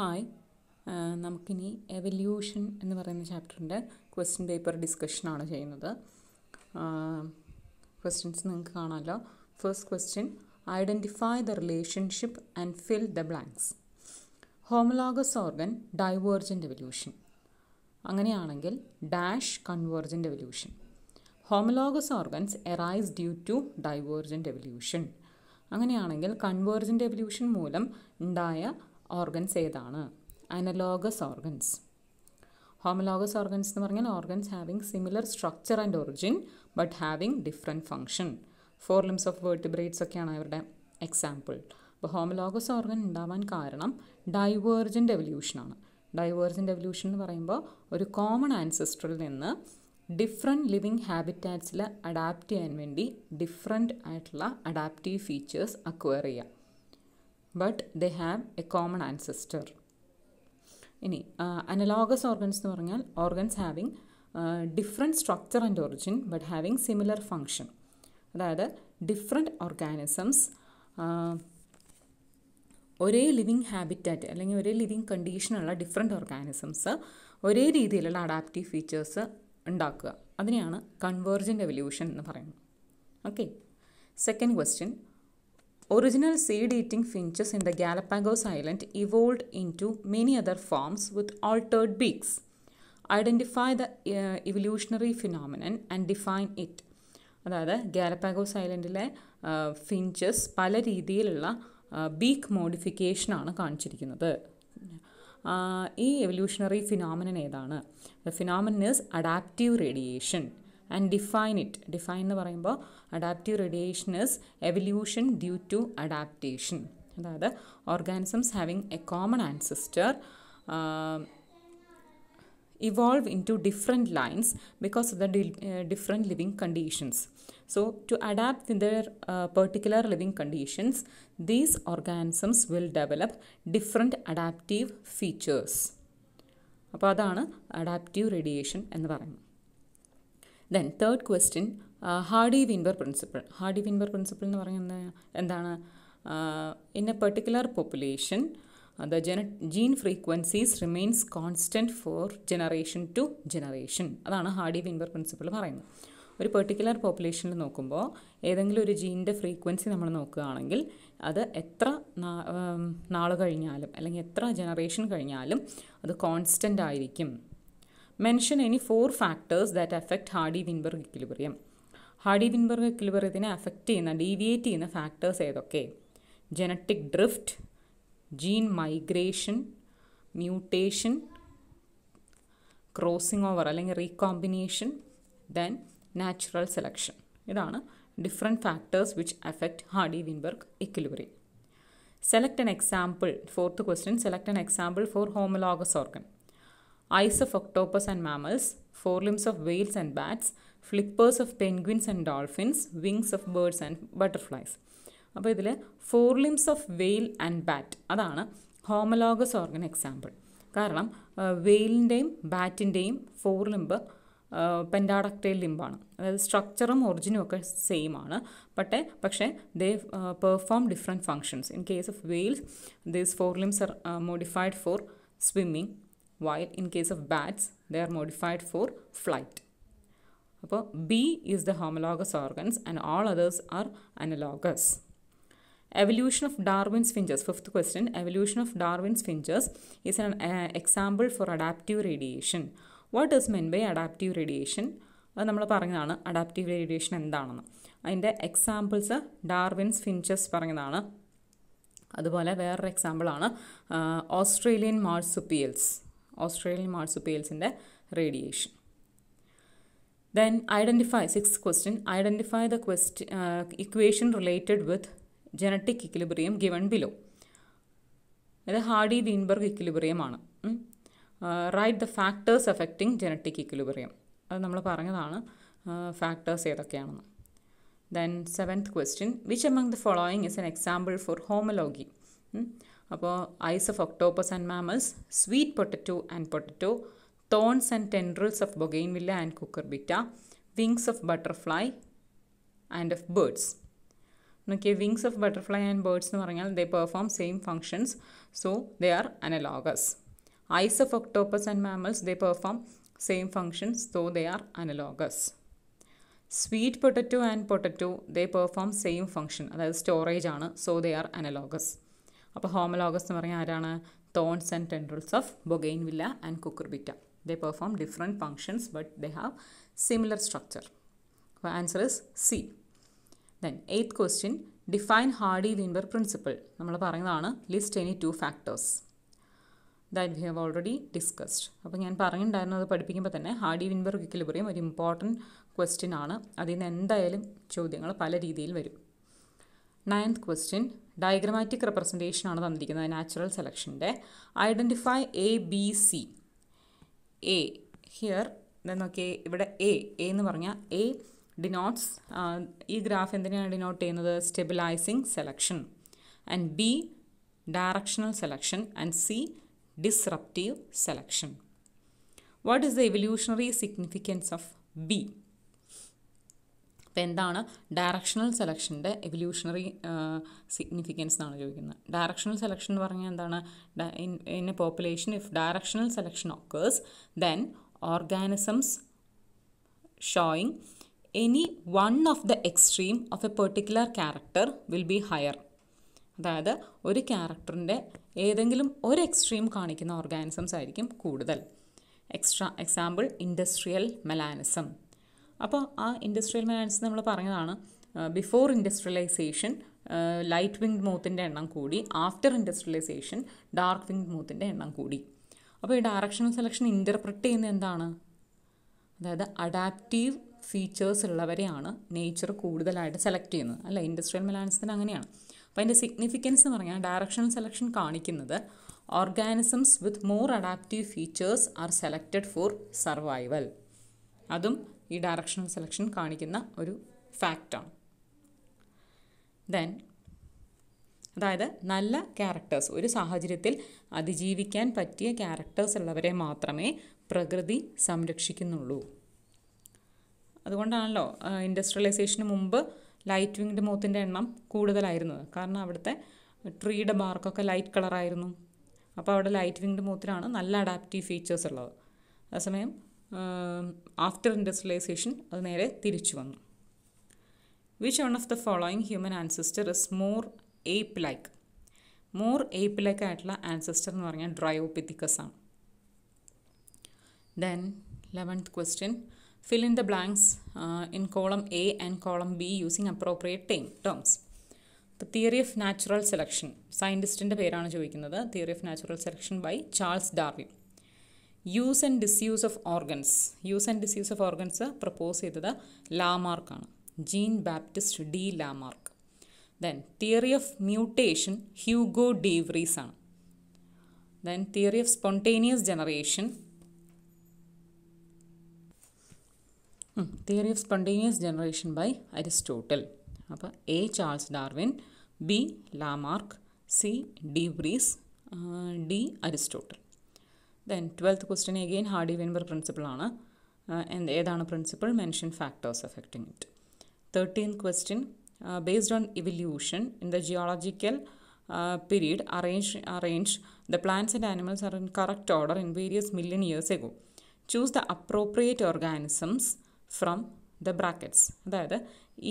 Hi നമുക്കിനി evolution എന്ന് പറയുന്ന ചാപ്റ്ററിൻ്റെ ക്വസ്റ്റ്യൻ പേപ്പർ ഡിസ്കഷനാണ് ചെയ്യുന്നത് ക്വസ്റ്റ്യൻസ് നിങ്ങൾക്ക് കാണാമല്ലോ first question identify the relationship and fill the blanks homologous organ divergent evolution അങ്ങനെയാണെങ്കിൽ dash convergent evolution homologous organs arise due to divergent evolution അങ്ങനെയാണെങ്കിൽ convergent evolution മൂലം ഉണ്ടായ ഓർഗൻസ് ഏതാണ് അനലോഗസ് ഓർഗൻസ് ഹോമലോഗസ് ഓർഗൻസ് എന്ന് പറഞ്ഞാൽ organs having similar structure and origin but having different function fore limbs of vertebrates ഒക്കെയാണ് ഇവരുടെ example അപ്പോൾ homologous organ ഉണ്ടാവാൻ കാരണം ഡൈവേർജൻ്റ് എവല്യൂഷനാണ് ഡൈവേർജൻ്റ് എവല്യൂഷൻ എന്ന് പറയുമ്പോൾ ഒരു കോമൺ ആൻസെസ്റ്ററിൽ നിന്ന് ഡിഫറെൻറ്റ് ലിവിങ് ഹാബിറ്റാറ്റ്സിൽ അഡാപ്റ്റ് ചെയ്യാൻ വേണ്ടി ഡിഫറെൻ്റ് ആയിട്ടുള്ള അഡാപ്റ്റീവ് ഫീച്ചേഴ്സ് അക്വയർ ചെയ്യുക but they have a common ancestor ഇനി അനലോഗസ് ഓർഗൻസ് എന്ന് പറഞ്ഞാൽ organs having different structure and origin but having similar function അതായത് ഡിഫറെൻറ്റ് ഓർഗാനിസംസ് ഒരേ ലിവിങ് ഹാബിറ്റാറ്റ് അല്ലെങ്കിൽ ഒരേ ലിവിങ് കണ്ടീഷനുള്ള ഡിഫറെൻറ്റ് ഓർഗാനിസംസ് ഒരേ രീതിയിലുള്ള അഡാപ്റ്റീവ് ഫീച്ചേഴ്സ് ഉണ്ടാക്കുക അതിനെയാണ് കൺവേർജൻ്റ് എവല്യൂഷൻ എന്ന് പറയുന്നത് okay second question Original seed-eating finches in the Galapagos Island evolved into many other forms with altered beaks. Identify the uh, evolutionary phenomenon and define it. അതായത് Galapagos ഐലൻഡിലെ finches പല രീതിയിലുള്ള beak മോഡിഫിക്കേഷനാണ് കാണിച്ചിരിക്കുന്നത് ഈ evolutionary phenomenon ഏതാണ് the phenomenon is adaptive radiation and define it define എന്ന് പറയുമ്പോൾ adaptive radiation is evolution due to adaptation അതായത് organisms having a common ancestor evolve into different lines because of the uh, different living conditions. So, to adapt with their uh, particular living conditions, these organisms will develop different adaptive features. അപ്പോൾ അതാണ് adaptive radiation എന്ന് പറയുന്നത് then third question Hardy Weinberg principle Hardy Weinberg principle എന്ന് പറയുന്നത് എന്താണ് in a particular population the ജന gene frequencies remains constant for generation to generation അതാണ് Hardy Weinberg principle പറയുന്നത് ഒരു പെർട്ടിക്കുലർ പോപ്പുലേഷനിൽ നോക്കുമ്പോൾ ഏതെങ്കിലും ഒരു ജീനിൻ്റെ ഫ്രീക്വൻസി നമ്മൾ നോക്കുകയാണെങ്കിൽ അത് എത്ര നാൾ കഴിഞ്ഞാലും അല്ലെങ്കിൽ എത്ര ജനറേഷൻ കഴിഞ്ഞാലും അത് കോൺസ്റ്റൻ്റ് ആയിരിക്കും mention any four factors that affect Hardy Weinberg equilibrium Hardy Weinberg ഇക്വിലിബ്രിയത്തിനെ അഫക്റ്റ് ചെയ്യുന്ന ഡീവിയേറ്റ് ചെയ്യുന്ന ഫാക്ടേഴ്സ് ഏതൊക്കെ genetic drift gene migration mutation crossing over അല്ലെങ്കിൽ റീകോമ്പിനേഷൻ ദെൻ നാച്ചുറൽ സെലക്ഷൻ ഇതാണ് different factors which affect Hardy Weinberg equilibrium select an example fourth question select an example for homologous organ eyes of octopus and mammals fore limbs of whales and bats flippers of penguins and dolphins wings of birds and butterflies അപ്പോൾ ഇതിൽ fore limbs of whale and bat അതാണ് homologous organ example കാരണം വെയിലിൻ്റെയും ബാറ്റിൻ്റെയും four limb പെൻഡാഡക്റ്റൈൽ ലിംബാണ് അതായത് സ്ട്രക്ചറും ഒറിജിനും ഒക്കെ same ആണ് പട്ടേ പക്ഷേ they perform different functions in case of whales these fore limbs are modified for swimming while in case of bats they are modified for flight അപ്പോൾ B is the homologous organs and all others are analogous evolution of Darwin's finches fifth question evolution of Darwin's finches is an example for adaptive radiation what is meant by adaptive radiation അത് നമ്മൾ പറഞ്ഞതാണ് adaptive radiation എന്താണെന്ന് അതിൻ്റെ examples Darwin's finches പറഞ്ഞതാണ് അതുപോലെ വേറൊരു എക്സാമ്പിളാണ് Australian marsupials Australian മാർസുപ്പിയൽസിൻ്റെ radiation then identify six question identify the quest equation related with genetic equilibrium given below ഇത് ഹാർഡി വീൻബർഗ് ഇക്വിലിബ്രിയമാണ് right the factors affecting genetic equilibrium അത് നമ്മൾ പറഞ്ഞതാണ് ഫാക്ടേഴ്സ് ഏതൊക്കെയാണെന്ന് then seventh question which among the following is an example for homology അപ്പോൾ eyes of octopus and mammals sweet potato and potato thorns and tendrils of bougainvillea and cucurbita wings of butterfly and of birds നോക്കിയാൽ wings of butterfly and birds എന്ന് പറഞ്ഞാൽ they perform same functions so they are analogous eyes of octopus and mammals they perform same functions so they are analogous sweet potato and potato they perform same function അതായത് storage ആണ് so they are analogous അപ്പോൾ homologous എന്ന് പറഞ്ഞാൽ ആരാണ് thorns and tendrils of bougainvillea and cucurbita they perform different functions but they have similar structure അപ്പോൾ answer is C then eighth question define Hardy Weinberg principle നമ്മൾ പറയുന്നതാണ് list any two factors that we have already discussed അപ്പോൾ ഞാൻ പറഞ്ഞിട്ടുണ്ടായിരുന്നത് പഠിപ്പിക്കുമ്പോൾ തന്നെ Hardy Weinberg equilibrium ഒരു important question ആണ് അതിൽ നിന്ന് എന്തായാലും ചോദ്യങ്ങൾ പല രീതിയിൽ വരും നയൻത് ക്വസ്റ്റ്യൻ ഡയഗ്രമാറ്റിക് റെപ്രസെൻറ്റേഷൻ ആണ് തന്നിരിക്കുന്നത് നാച്ചുറൽ സെലക്ഷൻ്റെ identify A B C A here നോക്കിയേ ഇവിടെ എ എന്ന് പറഞ്ഞാൽ എ ഡിനോട്ട്സ് ഈ ഗ്രാഫ് എന്തിനാണ് ഡിനോട്ട് ചെയ്യുന്നത് stabilizing selection and B directional selection and C disruptive selection what is the evolutionary significance of B അപ്പോൾ എന്താണ് ഡയറക്ഷണൽ സെലക്ഷൻ്റെ എവല്യൂഷണറി സിഗ്നിഫിക്കൻസ് എന്നാണ് ചോദിക്കുന്നത് ഡയറക്ഷണൽ സെലക്ഷൻ എന്ന് പറഞ്ഞാൽ എന്താണ് in in a population if directional selection occurs then organisms showing any one of the extreme of a particular character will be higher അതായത് ഒരു ക്യാരക്ടറിൻ്റെ ഏതെങ്കിലും ഒരു എക്സ്ട്രീം കാണിക്കുന്ന ഓർഗാനിസംസ് ആയിരിക്കും കൂടുതൽ എക്സ്ട്രാ എക്സാമ്പിൾ ഇൻഡസ്ട്രിയൽ മെലാനിസം അപ്പോൾ ആ ഇൻഡസ്ട്രിയൽ മൈനസ് നമ്മൾ പറഞ്ഞതാണ് ബിഫോർ ഇൻഡസ്ട്രിയലൈസേഷൻ ലൈറ്റ് വിങ്ഡ് മൂത്തിൻ്റെ എണ്ണം കൂടി ആഫ്റ്റർ ഇൻഡസ്ട്രിയലൈസേഷൻ ഡാർക്ക് വിങ്ഡ് മൂത്തിൻ്റെ എണ്ണം കൂടി അപ്പോൾ ഈ ഡയറക്ഷണൽ സെലക്ഷൻ ഇൻ്റർപ്രറ്റ് ചെയ്യുന്നത് എന്താണ് അതായത് അഡാപ്റ്റീവ് ഫീച്ചേഴ്സ് ഉള്ളവരെയാണ് നേച്ചർ കൂടുതലായിട്ട് സെലക്ട് ചെയ്യുന്നത് അല്ല ഇൻഡസ്ട്രിയൽ മെലാനിസത്തിന് അങ്ങനെയാണ് അപ്പോൾ അതിൻ്റെ സിഗ്നിഫിക്കൻസ് എന്ന് പറഞ്ഞാൽ ഡയറക്ഷണൽ സെലക്ഷൻ കാണിക്കുന്നത് organisms with more adaptive features are selected for survival അതും ഈ ഡയറക്ഷണൽ സെലക്ഷൻ കാണിക്കുന്ന ഒരു ഫാക്റ്റാണ് ദെൻ അതായത് നല്ല ക്യാരക്ടേഴ്സ് ഒരു സാഹചര്യത്തിൽ അതിജീവിക്കാൻ പറ്റിയ ക്യാരക്ടേഴ്സ് ഉള്ളവരെ മാത്രമേ പ്രകൃതി സംരക്ഷിക്കുന്നുള്ളൂ അതുകൊണ്ടാണല്ലോ ഇൻഡസ്ട്രിയലൈസേഷന് മുമ്പ് ലൈറ്റ് വിങ്ഡ് മൂത്തിൻ്റെ എണ്ണം കൂടുതലായിരുന്നത് കാരണം അവിടുത്തെ ട്രീയുടെ ബാർക്കൊക്കെ ലൈറ്റ് കളറായിരുന്നു അപ്പോൾ അവിടെ ലൈറ്റ് വിങ്ഡ് മൂത്തിനാണ് നല്ല അഡാപ്റ്റീവ് ഫീച്ചേഴ്സ് ഉള്ളത് അതേസമയം ആഫ്റ്റർ ഇൻഡസ്ട്രിയലൈസേഷൻ അത് നേരെ തിരിച്ചു വന്നു which one of the following human ancestor is more ape like more ape like ആയിട്ടുള്ള ആൻസിസ്റ്റർ എന്ന് പറഞ്ഞാൽ ഡ്രയോപിത്തിക്കസ് ആണ് then eleventh question fill in the blanks in column A and column B using appropriate term terms the theory of natural selection സയൻറ്റിസ്റ്റിൻ്റെ പേരാണ് ചോദിക്കുന്നത് theory of natural selection by Charles Darwin use and disuse of organs use and disuse of organs propose ചെയ്തത് ലാമാർക്കാണ് gene Baptist de Lamarck then theory of mutation Hugo de Vries ആണ് then theory of spontaneous generation theory of spontaneous generation by Aristotle അപ്പോൾ A Charles Darwin B Lamarck C de Vries D Aristotle then twelfth question again Hardy Weinberg എന്ത് ഏതാണ് principle mention factors affecting it thirteen question based on evolution in the geological period arrange arrange the plants and animals are in correct order in various million years ago choose the appropriate organisms from the brackets അതായത്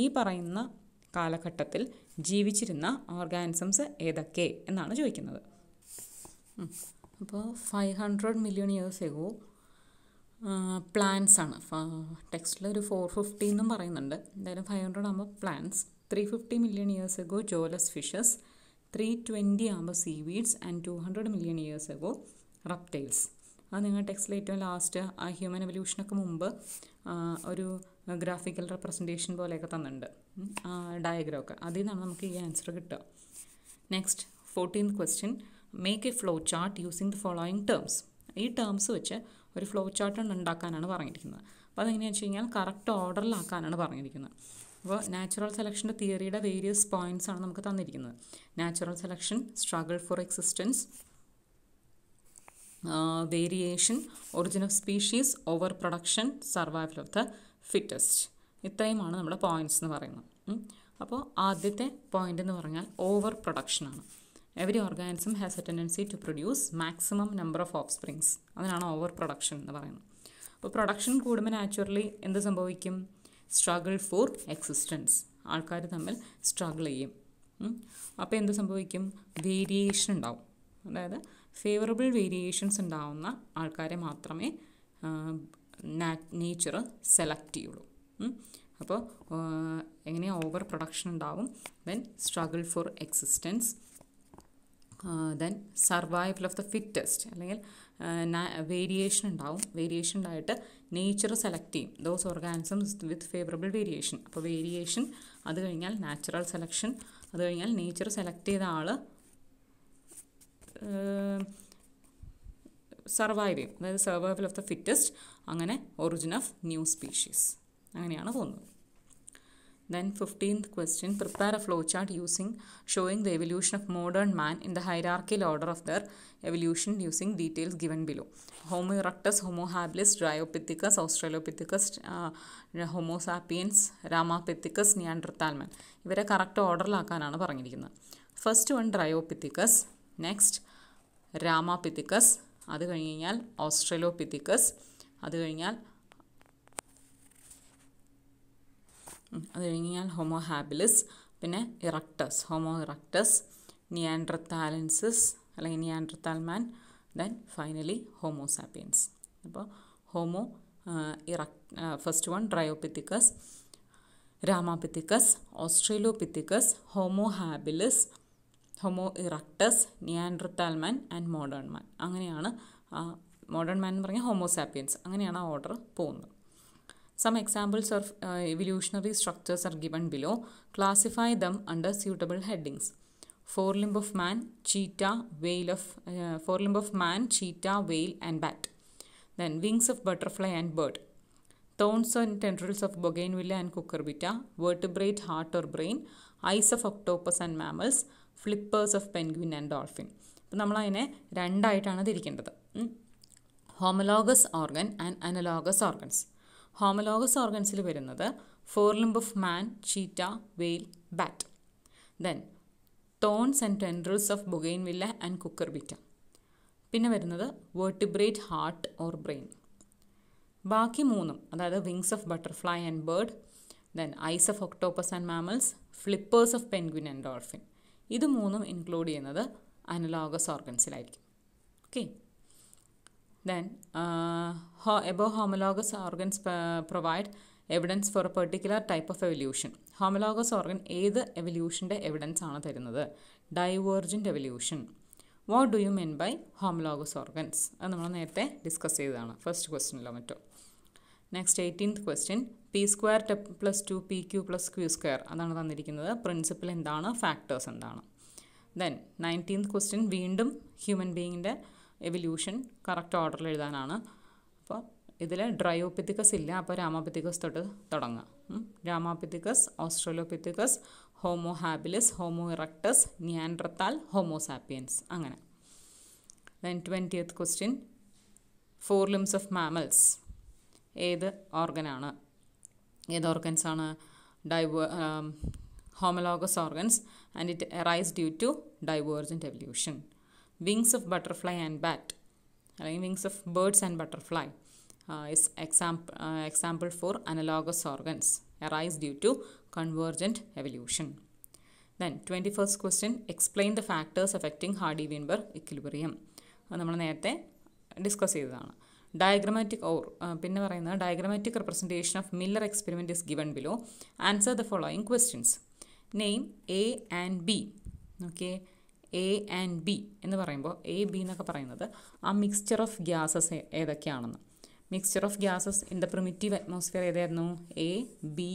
ഈ പറയുന്ന കാലഘട്ടത്തിൽ ജീവിച്ചിരുന്ന organisms ഏതൊക്കെ എന്നാണ് ചോദിക്കുന്നത് അപ്പോൾ five hundred million years ago plants ആണ് ടെക്സ്റ്റിൽ ഒരു ഫോർ ഫിഫ്റ്റി എന്നും പറയുന്നുണ്ട് എന്തായാലും ഫൈവ് ഹൺഡ്രഡ് ആകുമ്പോൾ plants three fifty million years ago jawless fishes three twenty ആകുമ്പോൾ sea weeds and two hundred million years ago reptiles അത് നിങ്ങൾ ടെക്സ്റ്റിൽ ഏറ്റവും ലാസ്റ്റ് ആ ഹ്യൂമൻ എവല്യൂഷനൊക്കെ മുമ്പ് ഒരു ഗ്രാഫിക്കൽ റെപ്രസെൻറ്റേഷൻ പോലെയൊക്കെ തന്നിട്ടുണ്ട് ഡയഗ്രാമൊക്കെ അതിൽ നിന്നാണ് നമുക്ക് ഈ ആൻസർ കിട്ടുക next fourteen question make a flow chart using the following terms ഈ ടേംസ് വെച്ച് ഒരു ഫ്ലോ ചാർട്ട് ഉണ്ടാക്കാനാണ് പറഞ്ഞിരിക്കുന്നത് അപ്പോൾ അതെങ്ങനെയാണെന്ന് വെച്ച് കഴിഞ്ഞാൽ കറക്റ്റ് ഓർഡറിലാക്കാനാണ് പറഞ്ഞിരിക്കുന്നത് അപ്പോൾ നാച്ചുറൽ സെലക്ഷൻ്റെ തിയറിയുടെ വേരിയസ് പോയിൻറ്റ്സ് ആണ് നമുക്ക് തന്നിരിക്കുന്നത് natural selection struggle for existence variation origin of species over production survival of the fittest ഇത്രയുമാണ് നമ്മുടെ പോയിൻറ്റ്സ് എന്ന് പറയുന്നത് അപ്പോൾ ആദ്യത്തെ പോയിൻ്റ് എന്ന് പറഞ്ഞാൽ ഓവർ പ്രൊഡക്ഷനാണ് every organism has a tendency to produce maximum number of offsprings അതിനാണ് ഓവർ പ്രൊഡക്ഷൻ എന്ന് പറയുന്നത് അപ്പോൾ പ്രൊഡക്ഷൻ കൂടുമ്പോൾ നാച്ചുറലി എന്ത് സംഭവിക്കും സ്ട്രഗിൾ ഫോർ എക്സിസ്റ്റൻസ് ആൾക്കാർ തമ്മിൽ സ്ട്രഗിൾ ചെയ്യും അപ്പോൾ എന്ത് സംഭവിക്കും വേരിയേഷൻ ഉണ്ടാവും അതായത് ഫേവറബിൾ വേരിയേഷൻസ് ഉണ്ടാവുന്ന ആൾക്കാരെ മാത്രമേ നേച്ചർ സെലക്ട് ചെയ്യുള്ളൂ അപ്പോൾ എങ്ങനെയാണ് ഓവർ പ്രൊഡക്ഷൻ ഉണ്ടാവും then struggle for existence then survival of the fittest അല്ലെങ്കിൽ വേരിയേഷൻ ഉണ്ടാവും വേരിയേഷൻ ഉണ്ടായിട്ട് നേച്ചർ സെലക്ട് ചെയ്യും those organisms with favourable variation അപ്പോൾ വേരിയേഷൻ അത് കഴിഞ്ഞാൽ നാച്ചുറൽ സെലക്ഷൻ അത് കഴിഞ്ഞാൽ നേച്ചർ സെലക്ട് ചെയ്ത ആൾ സർവൈവ് ചെയ്യും അതായത് സർവൈവൽ ഓഫ് ദ ഫിറ്റസ്റ്റ് അങ്ങനെ ഒറിജിൻ ഓഫ് ന്യൂ സ്പീഷീസ് അങ്ങനെയാണ് പോകുന്നത് Then 15th question, prepare a flowchart using showing the evolution of modern man in the hierarchical order of their evolution using details given below. Homo erectus, Homo habilis, Dryopithecus, Australopithecus, uh, Homo sapiens, Ramapithecus, Neanderthal man. correct order ഓർഡറിലാക്കാനാണ് പറഞ്ഞിരിക്കുന്നത് first first one dryopithecus next ramapithecus adu കഴിഞ്ഞാൽ australopithecus adu കഴിഞ്ഞാൽ അത് കഴിഞ്ഞാൽ homo habilis പിന്നെ erectus homo erectus neanderthalensis അല്ലെങ്കിൽ neanderthal man then finally homo sapiens അപ്പോൾ homo ഇറക് first one dryopithecus രാമാപിത്തിക്കസ് ഓസ്ട്രേലോപിത്തിക്കസ് homo habilis homo erectus neanderthal man and modern man അങ്ങനെയാണ് modern മാൻ എന്ന് പറഞ്ഞാൽ ഹോമോസാപ്പിയൻസ് അങ്ങനെയാണ് ആ ഓർഡർ പോകുന്നത് Some examples of uh, evolutionary structures are given below. Classify them under suitable headings. Forelimb of man, cheetah, whale of uh, forelimb of man, cheetah, whale, and bat. Then wings of butterfly and bird. Thorns and tendrils of bougainvillea and cucurbita, vertebrate heart or brain, eyes of octopus and mammals, Flippers flippers of penguin and dolphin അപ്പം നമ്മളതിനെ രണ്ടായിട്ടാണ് തിരിക്കേണ്ടത് homologous organ and analogous organs homologous ഓർഗൻസിൽ വരുന്നത് fore limb of man cheetah whale bat then thorns and tendrils of bougainvillea and കുക്കർ cucurbita പിന്നെ വരുന്നത് vertebrate heart or brain ബാക്കി മൂന്നും അതായത് wings of butterfly and bird then eyes of octopus and mammals flippers of penguin and dolphin ഇത് മൂന്നും include ചെയ്യുന്നത് analogous ഓർഗൻസിലായിരിക്കും okay Then, uh, above homologous organs uh, provide evidence for a particular type of evolution homologous organ ഏത് എവല്യൂഷൻ്റെ evidence ആണ് തരുന്നത് divergent evolution what do you mean by homologous organs അത് നമ്മൾ നേരത്തെ ഡിസ്കസ് ചെയ്തതാണ് ഫസ്റ്റ് ക്വസ്റ്റ്യനിലോ മറ്റോ next eighteenth question p square plus two p q plus q square അതാണ് തന്നിരിക്കുന്നത് പ്രിൻസിപ്പൽ എന്താണ് ഫാക്ടേഴ്സ് എന്താണ് ദെൻ നയൻറ്റീൻത് ക്വസ്റ്റ്യൻ വീണ്ടും ഹ്യൂമൻ ബീയിങ്ങിൻ്റെ എവല്യൂഷൻ കറക്റ്റ് ഓർഡറിൽ എഴുതാനാണ് അപ്പോൾ ഇതിൽ ഡ്രയോപിത്തിക്കസ് ഇല്ല അപ്പോൾ രാമാപിത്തിക്കസ് തൊട്ട് തുടങ്ങാം ramapithecus australopithecus homo habilis homo erectus neanderthal homo sapiens അങ്ങനെ then twentieth question fore limbs of mammals ഏത് ഓർഗനാണ് ഏത് ഓർഗൻസാണ് ഡൈവ homologous organs and it arise due to divergent evolution wings of butterfly and bat അല്ലെങ്കിൽ wings of birds and butterfly is exam example for analogous organs arise due to convergent evolution then twenty first question explain the factors affecting Hardy Weinberg equilibrium equilibrium നമ്മൾ നേരത്തെ discuss ചെയ്തതാണ് diagrammatic or uh, പിന്നെ പറയുന്നത് diagrammatic representation of Miller experiment is given below answer the following questions name A and B okay A and B എന്ന് പറയുമ്പോൾ A B എന്നൊക്കെ പറയുന്നത് ആ മിക്സ്ചർ ഓഫ് ഗ്യാസസ് ഏതൊക്കെയാണെന്ന് mixture of gases in the primitive atmosphere ഏതായിരുന്നു A B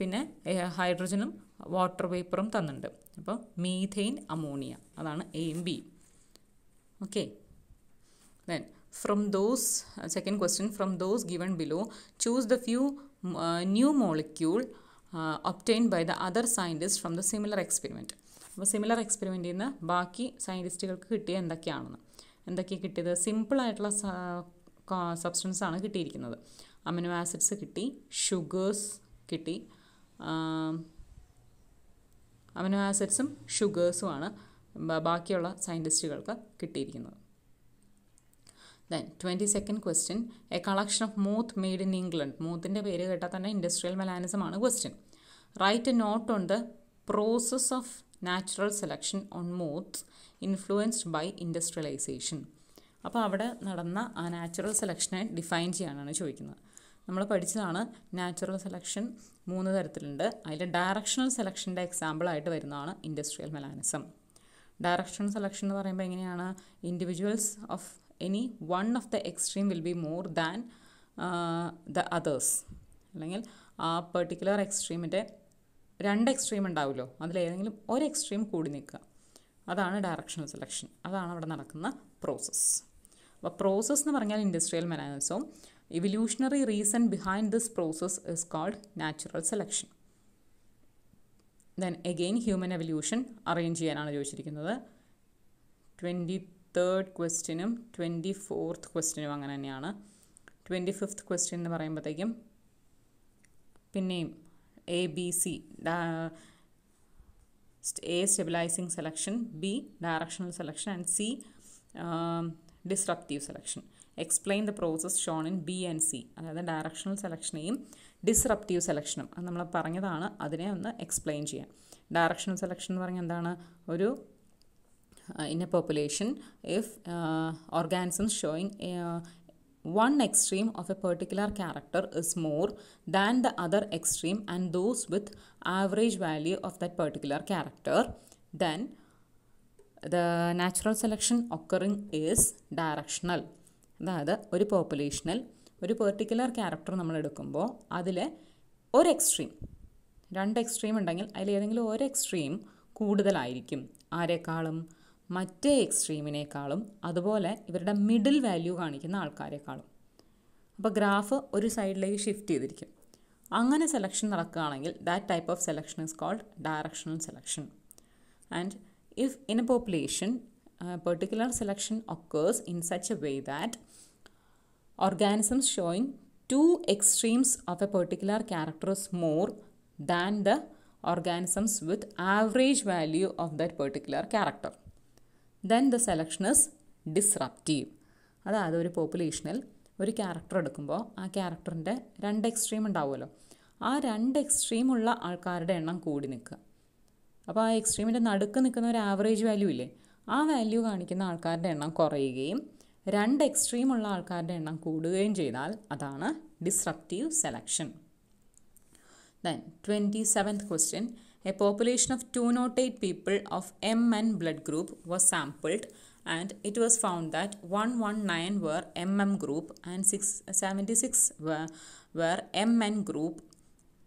പിന്നെ ഹൈഡ്രജനും water വേപ്പറും തന്നിട്ടുണ്ട് അപ്പോൾ മീഥെയിൻ അമോണിയ അതാണ് എയും B okay then from those second question from those given below choose the few new molecule obtain by the other scientist from the similar experiment അപ്പോൾ similar experiment ചെയ്യുന്ന ബാക്കി സയൻറ്റിസ്റ്റുകൾക്ക് കിട്ടിയ എന്തൊക്കെയാണെന്ന് എന്തൊക്കെ കിട്ടിയത് സിമ്പിളായിട്ടുള്ള സബ്സ്റ്റൻസ് ആണ് കിട്ടിയിരിക്കുന്നത് അമിനോ ആസിഡ്സ് കിട്ടി ഷുഗേഴ്സ് കിട്ടി അമിനോ ആസിഡ്സും ഷുഗേഴ്സുമാണ് ബാക്കിയുള്ള സയൻറ്റിസ്റ്റുകൾക്ക് കിട്ടിയിരിക്കുന്നത് then twenty second question a collection of moth made in England മൂത്തിൻ്റെ പേര് കേട്ടാൽ തന്നെ ഇൻഡസ്ട്രിയൽ മെലാനിസമാണ് ആണ് question write a note on the process of natural selection on moth influenced by industrialisation അപ്പോൾ അവിടെ നടന്ന ആ നാച്ചുറൽ സെലക്ഷനെ ഡിഫൈൻ ചെയ്യാനാണ് ചോദിക്കുന്നത് നമ്മൾ പഠിച്ചതാണ് നാച്ചുറൽ സെലക്ഷൻ മൂന്ന് തരത്തിലുണ്ട് അതിൽ ഡയറക്ഷണൽ സെലക്ഷൻ്റെ എക്സാമ്പിളായിട്ട് വരുന്നതാണ് ഇൻഡസ്ട്രിയൽ മെലാനിസം ഡയറക്ഷണൽ സെലക്ഷൻ എന്ന് പറയുമ്പോൾ എങ്ങനെയാണ് individuals of any one of the extreme will be more than the others അല്ലെങ്കിൽ ആ പെർട്ടിക്കുലർ എക്സ്ട്രീമിൻ്റെ രണ്ട് എക്സ്ട്രീം ഉണ്ടാവുമല്ലോ അതിലേതെങ്കിലും ഒരു എക്സ്ട്രീം കൂടി നിൽക്കുക അതാണ് ഡയറക്ഷണൽ സെലക്ഷൻ അതാണ് അവിടെ നടക്കുന്ന പ്രോസസ്സ് അപ്പോൾ പ്രോസസ്സ് എന്ന് പറഞ്ഞാൽ ഇൻഡസ്ട്രിയൽ മെനാനിസവും evolutionary reason behind this process is called natural selection then again human evolution arrange ചെയ്യാനാണ് ചോദിച്ചിരിക്കുന്നത് ട്വൻറ്റി തേർഡ് ക്വസ്റ്റ്യനും ട്വൻറ്റി ഫോർത്ത് ക്വസ്റ്റ്യനും അങ്ങനെ തന്നെയാണ് ട്വൻറ്റി ഫിഫ്ത്ത് ക്വസ്റ്റ്യൻ എന്ന് പറയുമ്പോഴത്തേക്കും പിന്നെയും A B C A stabilising selection B directional selection and C disruptive selection explain the process shown in B and C അതായത് ഡയറക്ഷണൽ സെലക്ഷനെയും ഡിസ്റപ്റ്റീവ് സെലക്ഷനും അത് നമ്മൾ പറഞ്ഞതാണ് അതിനെ ഒന്ന് എക്സ്പ്ലെയിൻ ചെയ്യാൻ ഡയറക്ഷണൽ സെലക്ഷൻ എന്ന് പറഞ്ഞാൽ എന്താണ് ഒരു in a population if organisms showing one extreme of a particular character is more than the other extreme and those with average value of that particular character then the natural selection occurring is directional അതായത് ഒരു പോപ്പുലേഷനിൽ ഒരു particular character നമ്മൾ എടുക്കുമ്പോൾ അതിലെ ഒരു extreme രണ്ട് extreme ഉണ്ടെങ്കിൽ അതിൽ ഏതെങ്കിലും ഒരു എക്സ്ട്രീം കൂടുതലായിരിക്കും ആരെക്കാളും മറ്റേ എക്സ്ട്രീമിനേക്കാളും അതുപോലെ ഇവരുടെ മിഡിൽ വാല്യൂ കാണിക്കുന്ന ആൾക്കാരെക്കാളും അപ്പോൾ ഗ്രാഫ് ഒരു സൈഡിലേക്ക് ഷിഫ്റ്റ് ചെയ്തിരിക്കും അങ്ങനെ സെലക്ഷൻ നടക്കുകയാണെങ്കിൽ that type of selection is called directional selection and if in a population particular selection occurs in such a way that organisms showing two extremes of a particular characters more than the organisms with average value of that particular character then the selection is disruptive അതായത് ഒരു പോപ്പുലേഷനിൽ ഒരു character എടുക്കുമ്പോൾ ആ ക്യാരക്ടറിൻ്റെ രണ്ട് extreme ഉണ്ടാവുമല്ലോ ആ രണ്ട് എക്സ്ട്രീമുള്ള ആൾക്കാരുടെ എണ്ണം കൂടി നിൽക്കുക അപ്പോൾ ആ എക്സ്ട്രീമിൻ്റെ നടുക്ക് നിൽക്കുന്ന ഒരു ആവറേജ് വാല്യൂ ഇല്ലേ ആ വാല്യൂ കാണിക്കുന്ന ആൾക്കാരുടെ എണ്ണം കുറയുകയും രണ്ട് എക്സ്ട്രീമുള്ള ആൾക്കാരുടെ എണ്ണം കൂടുകയും ചെയ്താൽ അതാണ് disruptive selection then twenty seventh question A population of 208 people of MN blood group was sampled and it was found that 119 were MM group and 76 were, were MN group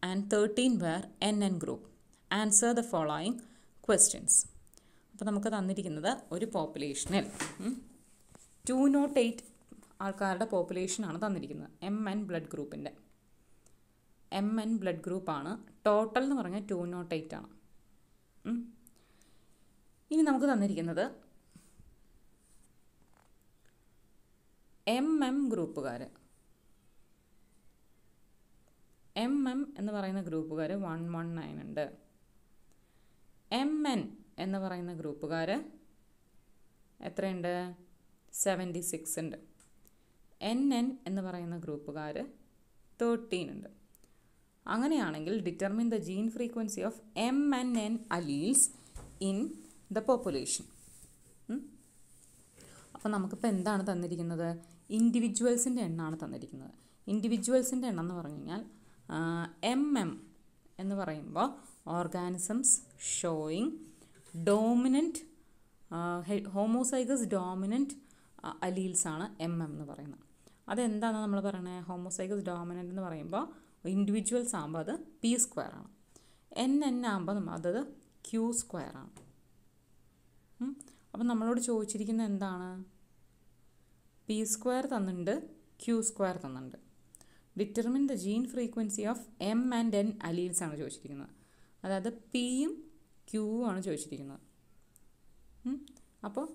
and 13 were NN group. Answer the following questions. അപ്പോൾ നമുക്ക് തന്നിരിക്കുന്നത് ഒരു പോപ്പുലേഷനിൽ to nought eight ആൾക്കാരുടെ പോപ്പുലേഷനാണ് തന്നിരിക്കുന്നത് M N blood ഗ്രൂപ്പിൻ്റെ M N blood ഗ്രൂപ്പാണ് total എന്ന് പറഞ്ഞാൽ ടു നോട്ട് എയ്റ്റ് ആണ് ഇനി നമുക്ക് തന്നിരിക്കുന്നത് എം എം ഗ്രൂപ്പുകാർ എം എം എന്ന് പറയുന്ന ഗ്രൂപ്പുകാർ വൺ വൺ നയൻ ഉണ്ട് എം എൻ എന്ന് പറയുന്ന ഗ്രൂപ്പുകാർ എത്രയുണ്ട് സെവൻറ്റി സിക്സ് ഉണ്ട് എൻ എൻ എന്ന് പറയുന്ന ഗ്രൂപ്പുകാർ തേർട്ടീൻ ഉണ്ട് അങ്ങനെയാണെങ്കിൽ determine the gene frequency of M and N alleles in the population അപ്പോൾ നമുക്കിപ്പോൾ എന്താണ് തന്നിരിക്കുന്നത് ഇൻഡിവിജ്വൽസിൻ്റെ എണ്ണമാണ് തന്നിരിക്കുന്നത് ഇൻഡിവിജ്വൽസിൻ്റെ എണ്ണം എന്ന് പറഞ്ഞു കഴിഞ്ഞാൽ എം എം എന്ന് പറയുമ്പോൾ organisms showing dominant homozygous dominant അലീൽസാണ് എം എം എന്ന് പറയുന്നത് അതെന്താണ് നമ്മൾ പറയണേ ഹോമോസൈഗസ് ഡോമിനൻ്റ് എന്ന് പറയുമ്പോൾ ഇൻഡിവിജ്വൽസ് ആകുമ്പോൾ അത് പി സ്ക്വയർ ആണ് എൻ എൻ ആകുമ്പോൾ അതത് ക്യൂ സ്ക്വയർ ആണ് അപ്പം നമ്മളോട് ചോദിച്ചിരിക്കുന്നത് എന്താണ് പി സ്ക്വയർ തന്നിട്ടുണ്ട് ക്യൂ സ്ക്വയർ തന്നിട്ടുണ്ട് determine the gene frequency of M and N alleles ആണ് ചോദിച്ചിരിക്കുന്നത് അതായത് പിയും ക്യൂവും ആണ് ചോദിച്ചിരിക്കുന്നത് അപ്പോൾ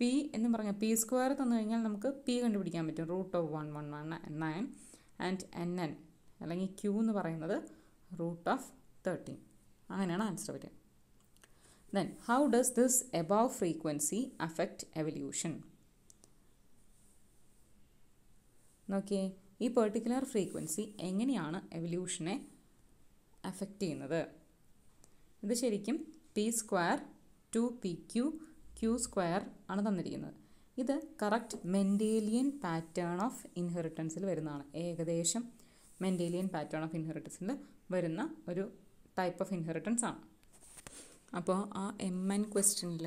പി എന്ന് പറഞ്ഞാൽ പി സ്ക്വയർ തന്നു കഴിഞ്ഞാൽ നമുക്ക് പി കണ്ടുപിടിക്കാൻ പറ്റും root of one one one nine and N N അല്ലെങ്കിൽ ക്യൂ എന്ന് പറയുന്നത് റൂട്ട് ഓഫ് തേർട്ടീൻ അങ്ങനെയാണ് ആൻസർ വരിക then how does this above frequency affect evolution നോക്കിയേ ഈ പെർട്ടിക്കുലർ ഫ്രീക്വൻസി എങ്ങനെയാണ് എവല്യൂഷനെ അഫക്റ്റ് ചെയ്യുന്നത് ഇത് ശരിക്കും p square two p q q square ആണ് തന്നിരിക്കുന്നത് ഇത് കറക്റ്റ് മെൻഡേലിയൻ പാറ്റേൺ ഓഫ് ഇൻഹെറിറ്റൻസിൽ വരുന്നതാണ് ഏകദേശം മെൻഡേലിയൻ പാറ്റേൺ ഓഫ് ഇൻഹെറിറ്റൻസിൽ വരുന്ന ഒരു ടൈപ്പ് ഓഫ് ഇൻഹെറിറ്റൻസ് ആണ് അപ്പോൾ ആ എം എൻ ക്വസ്റ്റ്യനിൽ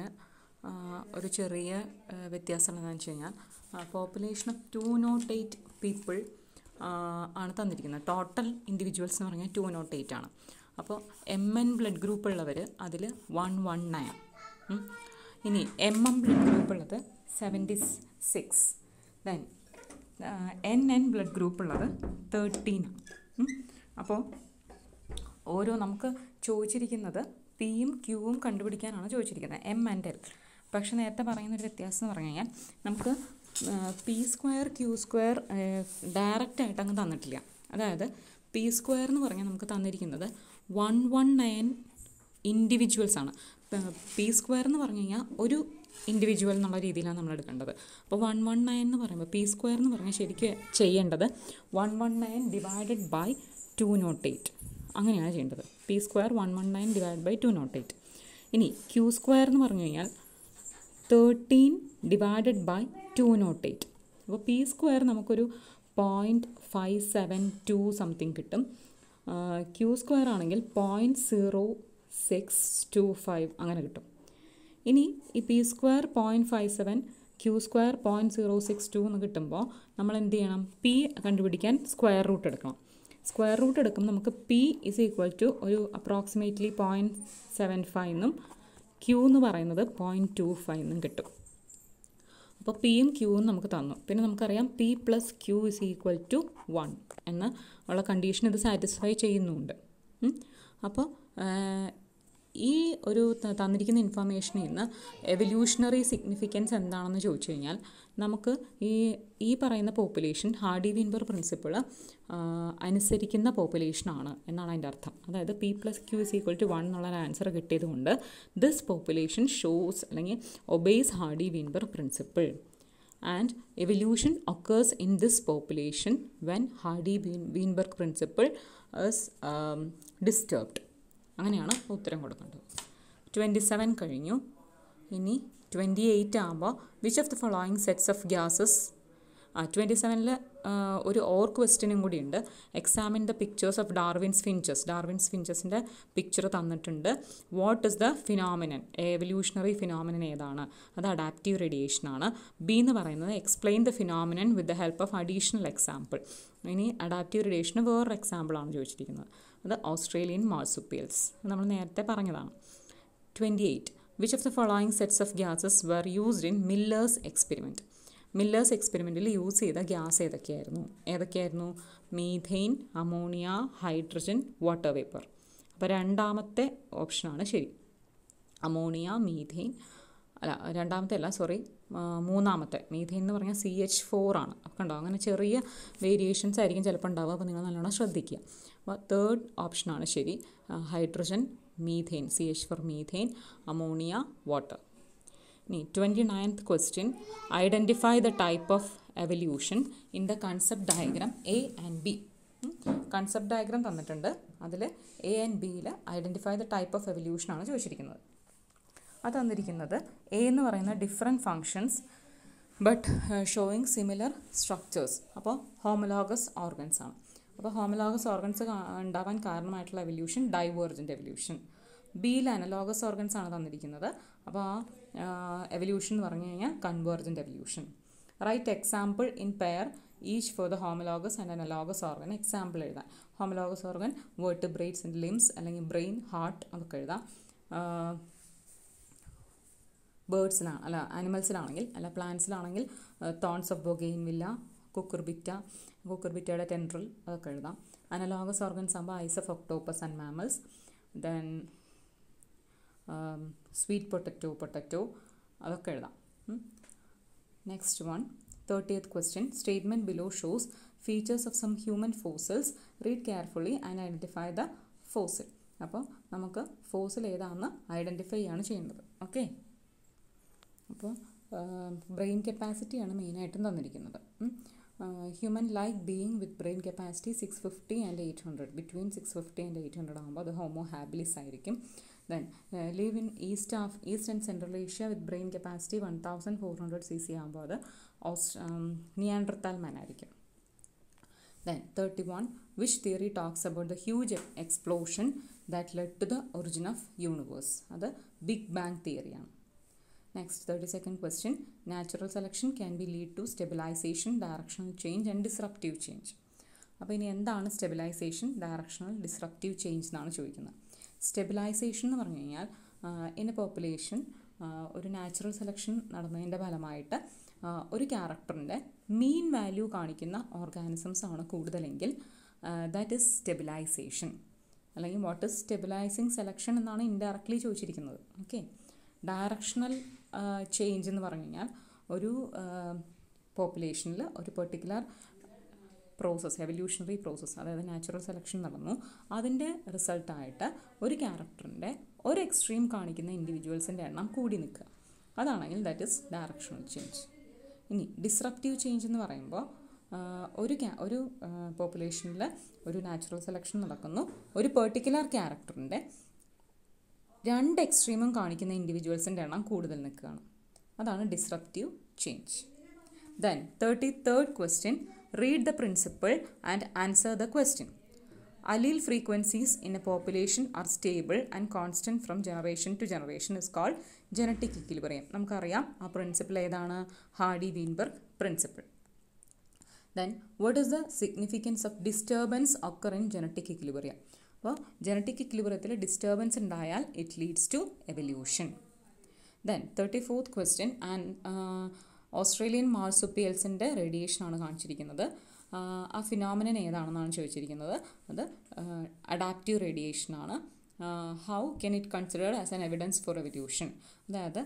ഒരു ചെറിയ വ്യത്യാസം എന്താണെന്ന് വെച്ച് കഴിഞ്ഞാൽ population of two nought eight people ആണ് തന്നിരിക്കുന്നത് ടോട്ടൽ ഇൻഡിവിജ്വൽസ് എന്ന് പറഞ്ഞാൽ ടു നോട്ട് എയ്റ്റ് ആണ് അപ്പോൾ എം എൻ ബ്ലഡ് ഗ്രൂപ്പ് ഉള്ളവർ അതിൽ വൺ വൺ നയൻ ഇനി എം എം ബ്ലഡ് ഗ്രൂപ്പ് ഉള്ളത് seventy six then N N blood group ഉള്ളത് തേർട്ടീൻ അപ്പോൾ ഓരോ നമുക്ക് ചോദിച്ചിരിക്കുന്നത് പിയും ക്യൂവും കണ്ടുപിടിക്കാനാണ് ചോദിച്ചിരിക്കുന്നത് എം ആൻഡ് എൽ പക്ഷേ നേരത്തെ പറയുന്നൊരു വ്യത്യാസം എന്ന് പറഞ്ഞു കഴിഞ്ഞാൽ നമുക്ക് പി സ്ക്വയർ ക്യൂ സ്ക്വയർ ഡയറക്റ്റായിട്ട് അങ്ങ് തന്നിട്ടില്ല അതായത് പി സ്ക്വയർ എന്ന് പറഞ്ഞാൽ നമുക്ക് തന്നിരിക്കുന്നത് വൺ വൺ നയൻ ഇൻഡിവിജ്വൽസ് ആണ് പി സ്ക്വയർ എന്ന് പറഞ്ഞു കഴിഞ്ഞാൽ ഒരു ഇൻഡിവിജ്വൽ എന്നുള്ള രീതിയിലാണ് നമ്മൾ എടുക്കേണ്ടത് അപ്പോൾ വൺ വൺ നയൻ എന്ന് പറയുമ്പോൾ പി സ്ക്വയർ എന്ന് പറഞ്ഞാൽ ശരിക്കും ചെയ്യേണ്ടത് one one nine divided by two nought eight അങ്ങനെയാണ് ചെയ്യേണ്ടത് p square one one nine divide by two nought eight ഇനി ക്യൂ സ്ക്വയർ എന്ന് പറഞ്ഞു കഴിഞ്ഞാൽ thirteen divided by two nought eight അപ്പോൾ പി സ്ക്വയർ നമുക്കൊരു point five seven two something കിട്ടും q square ആണെങ്കിൽ point zero six two five അങ്ങനെ കിട്ടും ഇനി ഈ p square point five seven q square point zero six two എന്ന് കിട്ടുമ്പോൾ നമ്മൾ എന്ത് ചെയ്യണം പി കണ്ടുപിടിക്കാൻ സ്ക്വയർ റൂട്ട് എടുക്കണം സ്ക്വയർ റൂട്ട് എടുക്കുമ്പോൾ നമുക്ക് പി ഇസ് ഈക്വൽ ടു ഒരു അപ്രോക്സിമേറ്റ്ലി പോയിൻറ്റ് സെവൻ ഫൈവ് എന്നും ക്യൂ എന്ന് പറയുന്നത് പോയിൻറ്റ് ടു ഫൈവ് എന്നും കിട്ടും അപ്പോൾ പിയും ക്യൂവും നമുക്ക് തന്നു പിന്നെ നമുക്കറിയാം p plus Q is equal to one എന്ന ഉള്ള കണ്ടീഷൻ ഇത് സാറ്റിസ്ഫൈ ചെയ്യുന്നുമുണ്ട് അപ്പോൾ ഈ ഒരു തന്നിരിക്കുന്ന ഇൻഫർമേഷനിൽ നിന്ന് എവല്യൂഷണറി സിഗ്നിഫിക്കൻസ് എന്താണെന്ന് ചോദിച്ചു കഴിഞ്ഞാൽ നമുക്ക് ഈ ഈ പറയുന്ന പോപ്പുലേഷൻ ഹാർഡി വിൻബർ പ്രിൻസിപ്പിൾ അനുസരിക്കുന്ന പോപ്പുലേഷനാണ് എന്നാണ് അതിൻ്റെ അർത്ഥം അതായത് P plus Q is equal to one എന്നുള്ള ആൻസർ കിട്ടിയത് കൊണ്ട് ദിസ് പോപ്പുലേഷൻ ഷോസ് അല്ലെങ്കിൽ obeys Hardy Weinberg principle and evolution occurs in this population when Hardy Weinberg principle is disturbed അങ്ങനെയാണ് ഉത്തരം കൊടുക്കേണ്ടത് ട്വൻറ്റി സെവൻ കഴിഞ്ഞു ഇനി ട്വൻറ്റി എയ്റ്റ് ആകുമ്പോൾ which of the following sets of gases ആ ട്വൻറ്റി സെവനിൽ ഒരു ഓർ ക്വസ്റ്റ്യനും കൂടിയുണ്ട് examine the pictures of Darwin's finches Darwin's ഫിഞ്ചസിൻ്റെ പിക്ചർ തന്നിട്ടുണ്ട് what is the phenomenon evolutionary phenomenon ഏതാണ് അത് അഡാപ്റ്റീവ് റേഡിയേഷൻ ആണ് ബി എന്ന് പറയുന്നത് explain the phenomenon with the help of additional example ഇനി അഡാപ്റ്റീവ് റേഡിയേഷന് വേറൊരു എക്സാമ്പിളാണ് ചോദിച്ചിരിക്കുന്നത് അത് ഓസ്ട്രേലിയൻ മാർസുപ്പിയൽസ് നമ്മൾ നേരത്തെ പറഞ്ഞതാണ് twenty eight which of the following sets of gases were used in Miller's experiment Miller's എക്സ്പെരിമെൻറ്റിൽ യൂസ് ചെയ്ത ഗ്യാസ് ഏതൊക്കെയായിരുന്നു ഏതൊക്കെയായിരുന്നു methane ammonia hydrogen water vapour അപ്പോൾ രണ്ടാമത്തെ ഓപ്ഷനാണ് ശരി അമോണിയ മീഥെയിൻ അല്ല രണ്ടാമത്തെ അല്ല സോറി മൂന്നാമത്തെ മീഥെയിൻ എന്ന് പറഞ്ഞാൽ സി എച്ച് ഫോർ ആണ് കണ്ടോ അങ്ങനെ ചെറിയ വേരിയേഷൻസ് ആയിരിക്കും ചിലപ്പോൾ ഉണ്ടാവുക അപ്പോൾ നിങ്ങൾ നല്ലോണം ശ്രദ്ധിക്കുക അപ്പോൾ തേർഡ് ഓപ്ഷനാണ് ശരി hydrogen methane C H four methane ammonia water ഇനി twenty ninth question identify the type of evolution in the concept diagram A and B concept diagram തന്നിട്ടുണ്ട് അതിൽ എ ആൻഡ് ബിയിൽ ഐഡൻറ്റിഫൈ ദ ടൈപ്പ് ഓഫ് എവല്യൂഷനാണ് ചോദിച്ചിരിക്കുന്നത് അത് തന്നിരിക്കുന്നത് A എന്ന് പറയുന്ന different functions but showing similar structures അപ്പോൾ ഹോമലോഗസ് ഓർഗൻസ് ആണ് അപ്പോൾ ഹോമലോഗസ് ഓർഗൻസ് ഉണ്ടാവാൻ കാരണമായിട്ടുള്ള എവല്യൂഷൻ ഡൈവേർജൻ്റ് എവല്യൂഷൻ ബിയിൽ അനലോഗസ് ഓർഗൻസ് ആണ് തന്നിരിക്കുന്നത് അപ്പോൾ ആ എവല്യൂഷൻ എന്ന് പറഞ്ഞു കഴിഞ്ഞാൽ convergent evolution right example in pair each for the homologous and analogous organ example എഴുതാം homologous organ vertebrates and limbs അല്ലെങ്കിൽ ബ്രെയിൻ ഹാർട്ട് അതൊക്കെ എഴുതാം ബേഡ്സിനാണ് അല്ല ആനിമൽസിലാണെങ്കിൽ അല്ല പ്ലാന്റ്സിലാണെങ്കിൽ thorns of bougainvillea cucurbita ഗോക്കർബിറ്റയുടെ ടെൻട്രൽ അതൊക്കെ എഴുതാം അനലോഗസ് ഓർഗൻസ് ആകുമ്പോൾ eyes of octopus and mammals then sweet potato potato അതൊക്കെ എഴുതാം next one thirtieth question statement below shows features of some human fossils read carefully and identify the fossil അപ്പോൾ നമുക്ക് fossil ഏതാണെന്ന് identify ആണ് ചെയ്യേണ്ടത് okay അപ്പോൾ brain കപ്പാസിറ്റിയാണ് മെയിനായിട്ടും തന്നിരിക്കുന്നത് human like being with brain capacity six fifty and eight hundred between six fifty and eight hundred ആകുമ്പോൾ അത് ഹോമോ ഹാബിലിസ് ആയിരിക്കും ദെൻ ലീവ് ഇൻ ഈസ്റ്റ് ആഫ് east and central Asia with brain capacity one thousand four hundred C C ആകുമ്പോൾ അത് ഓസ് Neanderthal man ആയിരിക്കും then thirty one which theory talks about the huge explosion that led to the origin of universe അത് big bang തിയറിയാണ് thirty 32nd question natural selection can be lead to stabilisation directional change and disruptive change അപ്പോൾ ഇനി എന്താണ് stabilisation directional disruptive change എന്നാണ് ചോദിക്കുന്നത് stabilisation എന്ന് പറഞ്ഞു കഴിഞ്ഞാൽ in a population ഒരു നാച്ചുറൽ സെലക്ഷൻ നടന്നതിൻ്റെ ഫലമായിട്ട് ഒരു ക്യാരക്ടറിൻ്റെ മീൻ വാല്യൂ കാണിക്കുന്ന ഓർഗാനിസംസ് ആണ് കൂടുതലെങ്കിൽ ദാറ്റ് ഈസ് സ്റ്റെബിലൈസേഷൻ അല്ലെങ്കിൽ വാട്ട് ഈസ് സ്റ്റെബിലൈസിങ് സെലക്ഷൻ എന്നാണ് ഇൻഡയറക്ട്ലി ചോദിച്ചിരിക്കുന്നത് ഓക്കെ ഡയറക്ഷണൽ ചേഞ്ച് എന്ന് പറഞ്ഞു കഴിഞ്ഞാൽ ഒരു പോപ്പുലേഷനിൽ ഒരു പെർട്ടിക്കുലർ പ്രോസസ്സ് എവല്യൂഷണറി പ്രോസസ്സ് അതായത് നാച്ചുറൽ സെലക്ഷൻ നടന്നു അതിൻ്റെ റിസൾട്ടായിട്ട് ഒരു ക്യാരക്ടറിൻ്റെ ഒരു എക്സ്ട്രീം കാണിക്കുന്ന ഇൻഡിവിജ്വൽസിൻ്റെ എണ്ണം കൂടി നിൽക്കുക അതാണെങ്കിൽ ദാറ്റ് ഇസ് ഡയറക്ഷണൽ ചേഞ്ച് ഇനി ഡിസ്റപ്റ്റീവ് ചേഞ്ച് എന്ന് പറയുമ്പോൾ ഒരു ഒരു പോപ്പുലേഷനിൽ ഒരു നാച്ചുറൽ സെലക്ഷൻ നടക്കുന്നു ഒരു പെർട്ടിക്കുലർ ക്യാരക്ടറിൻ്റെ രണ്ട് എക്സ്ട്രീമും കാണിക്കുന്ന ഇൻഡിവിജ്വൽസിൻ്റെ എണ്ണം കൂടുതൽ നിൽക്കുകയാണ് അതാണ് disruptive change then thirty third question read the principle and answer the question allele frequencies in a population are stable and constant from generation to generation is called genetic ഇക്കിൽ പറയാം നമുക്കറിയാം ആ പ്രിൻസിപ്പിൾ ഏതാണ് Hardy Weinberg principle then what is the significance of disturbance occur in genetic ഇക്കിൽ പറയാം അപ്പോൾ genetic ഇക്ലിബറത്തിൽ disturbance ഉണ്ടായാൽ it leads to evolution then thirty fourth question and Australian മാർസുപ്പിയൽസിൻ്റെ റേഡിയേഷനാണ് കാണിച്ചിരിക്കുന്നത് ആ ഫിനോമിനൻ ഏതാണെന്നാണ് ചോദിച്ചിരിക്കുന്നത് അത് അഡാപ്റ്റീവ് റേഡിയേഷനാണ് how can it considered as an evidence for evolution അതായത്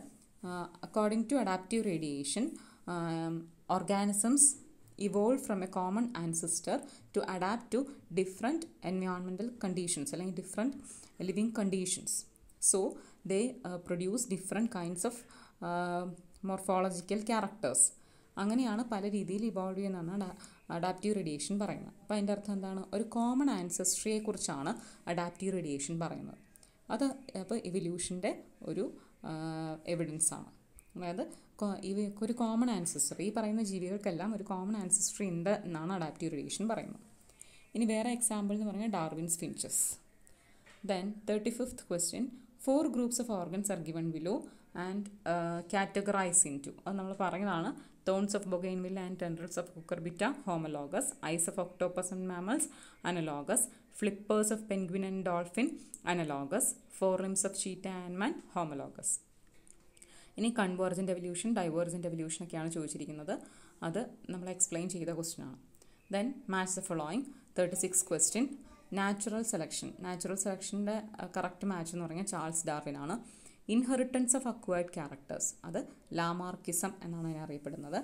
according to adaptive radiation organisms evolve from a common ancestor to adapt to different എൻവയോൺമെൻ്റൽ conditions അല്ലെങ്കിൽ different living conditions so they produce different kinds of morphological characters അങ്ങനെയാണ് പല രീതിയിൽ evolve ചെയ്യുന്നതെന്നാണ് adaptive radiation പറയുന്നത് അപ്പോൾ അതിൻ്റെ അർത്ഥം എന്താണ് ഒരു കോമൺ ആൻസസ്ട്രിയെക്കുറിച്ചാണ് അഡാപ്റ്റീവ് റേഡിയേഷൻ പറയുന്നത് അത് അപ്പോൾ എവല്യൂഷൻ്റെ ഒരു എവിഡൻസ് uh, ആണ് അതായത് ഇവ ഒരു കോമൺ ആൻസിസ്റ്റർ ഈ പറയുന്ന ജീവികൾക്കെല്ലാം ഒരു കോമൺ ആൻസിസ്റ്റർ ഉണ്ട് എന്നാണ് അഡാപ്റ്റീവ് റേഡിയേഷൻ പറയുന്നത് ഇനി വേറെ എക്സാമ്പിൾ എന്ന് പറഞ്ഞാൽ Darwin's finches then thirty fifth question four groups of organs are given below and categorise into അത് നമ്മൾ പറഞ്ഞതാണ് thorns of bougainvillea and tendrils of cucurbita homologous eyes of octopus and mammals analogous flippers of penguin and dolphin analogous forelimbs of cheetah and man homologous ഇനി convergent evolution divergent എവല്യൂഷനൊക്കെയാണ് ചോദിച്ചിരിക്കുന്നത് അത് നമ്മൾ explain ചെയ്ത question ആണ് then match the following thirty six question natural selection natural സെലക്ഷൻ്റെ correct match എന്ന് പറഞ്ഞാൽ ചാൾസ് ഡാർവിൻ ആണ് ഇൻഹെറിറ്റൻസ് ഓഫ് അക്വയർഡ് ക്യാരക്ടേഴ്സ് അത് ലാമാർക്കിസം എന്നാണ് അതിനെ അറിയപ്പെടുന്നത്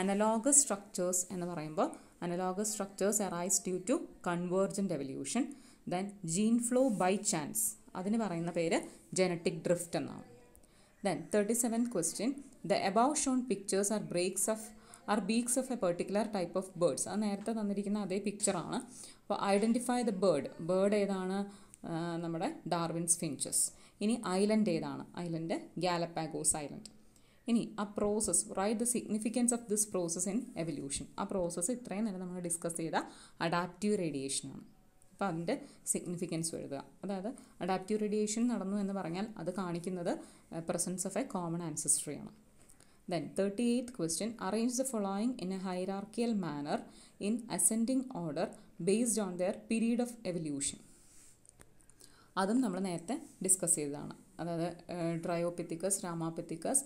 അനലോഗസ് സ്ട്രക്ചേഴ്സ് എന്ന് പറയുമ്പോൾ analogous structures arise due to convergent evolution then gene flow by chance അതിന് പറയുന്ന പേര് ജനറ്റിക് ഡ്രിഫ്റ്റ് എന്നാണ് Then 37th question. The above shown pictures are breaks of are beaks of a particular type of birds അത് നേരത്തെ തന്നിരിക്കുന്ന അതേ പിക്ചറാണ് അപ്പോൾ identify the bird bird ഏതാണ് നമ്മുടെ ഡാർവിൻസ് ഫിഞ്ചസ് ഇനി ഐലൻഡ് ഏതാണ് ഐലൻഡ് ഗാലപ്പാഗോസ് ഐലൻഡ് ഇനി ആ process right the significance of this process in evolution ആ പ്രോസസ്സ് ഇത്രയും നേരം നമ്മൾ ഡിസ്കസ് ചെയ്ത അഡാപ്റ്റീവ് റേഡിയേഷനാണ് അപ്പോൾ അതിൻ്റെ സിഗ്നിഫിക്കൻസ് എഴുതുക അതായത് അഡാപ്റ്റീവ് റേഡിയേഷൻ നടന്നു എന്ന് പറഞ്ഞാൽ അത് കാണിക്കുന്നത് പ്രസൻസ് ഓഫ് എ കോമൺ ആൻസസ്ട്രിയാണ് ആണ് then thirty eighth question arrange the following in a hierarchical manner in ascending order based on their period of evolution അതും നമ്മൾ നേരത്തെ ഡിസ്കസ് ചെയ്തതാണ് അതായത് Dryopithecus രാമാപിത്തിക്കസ്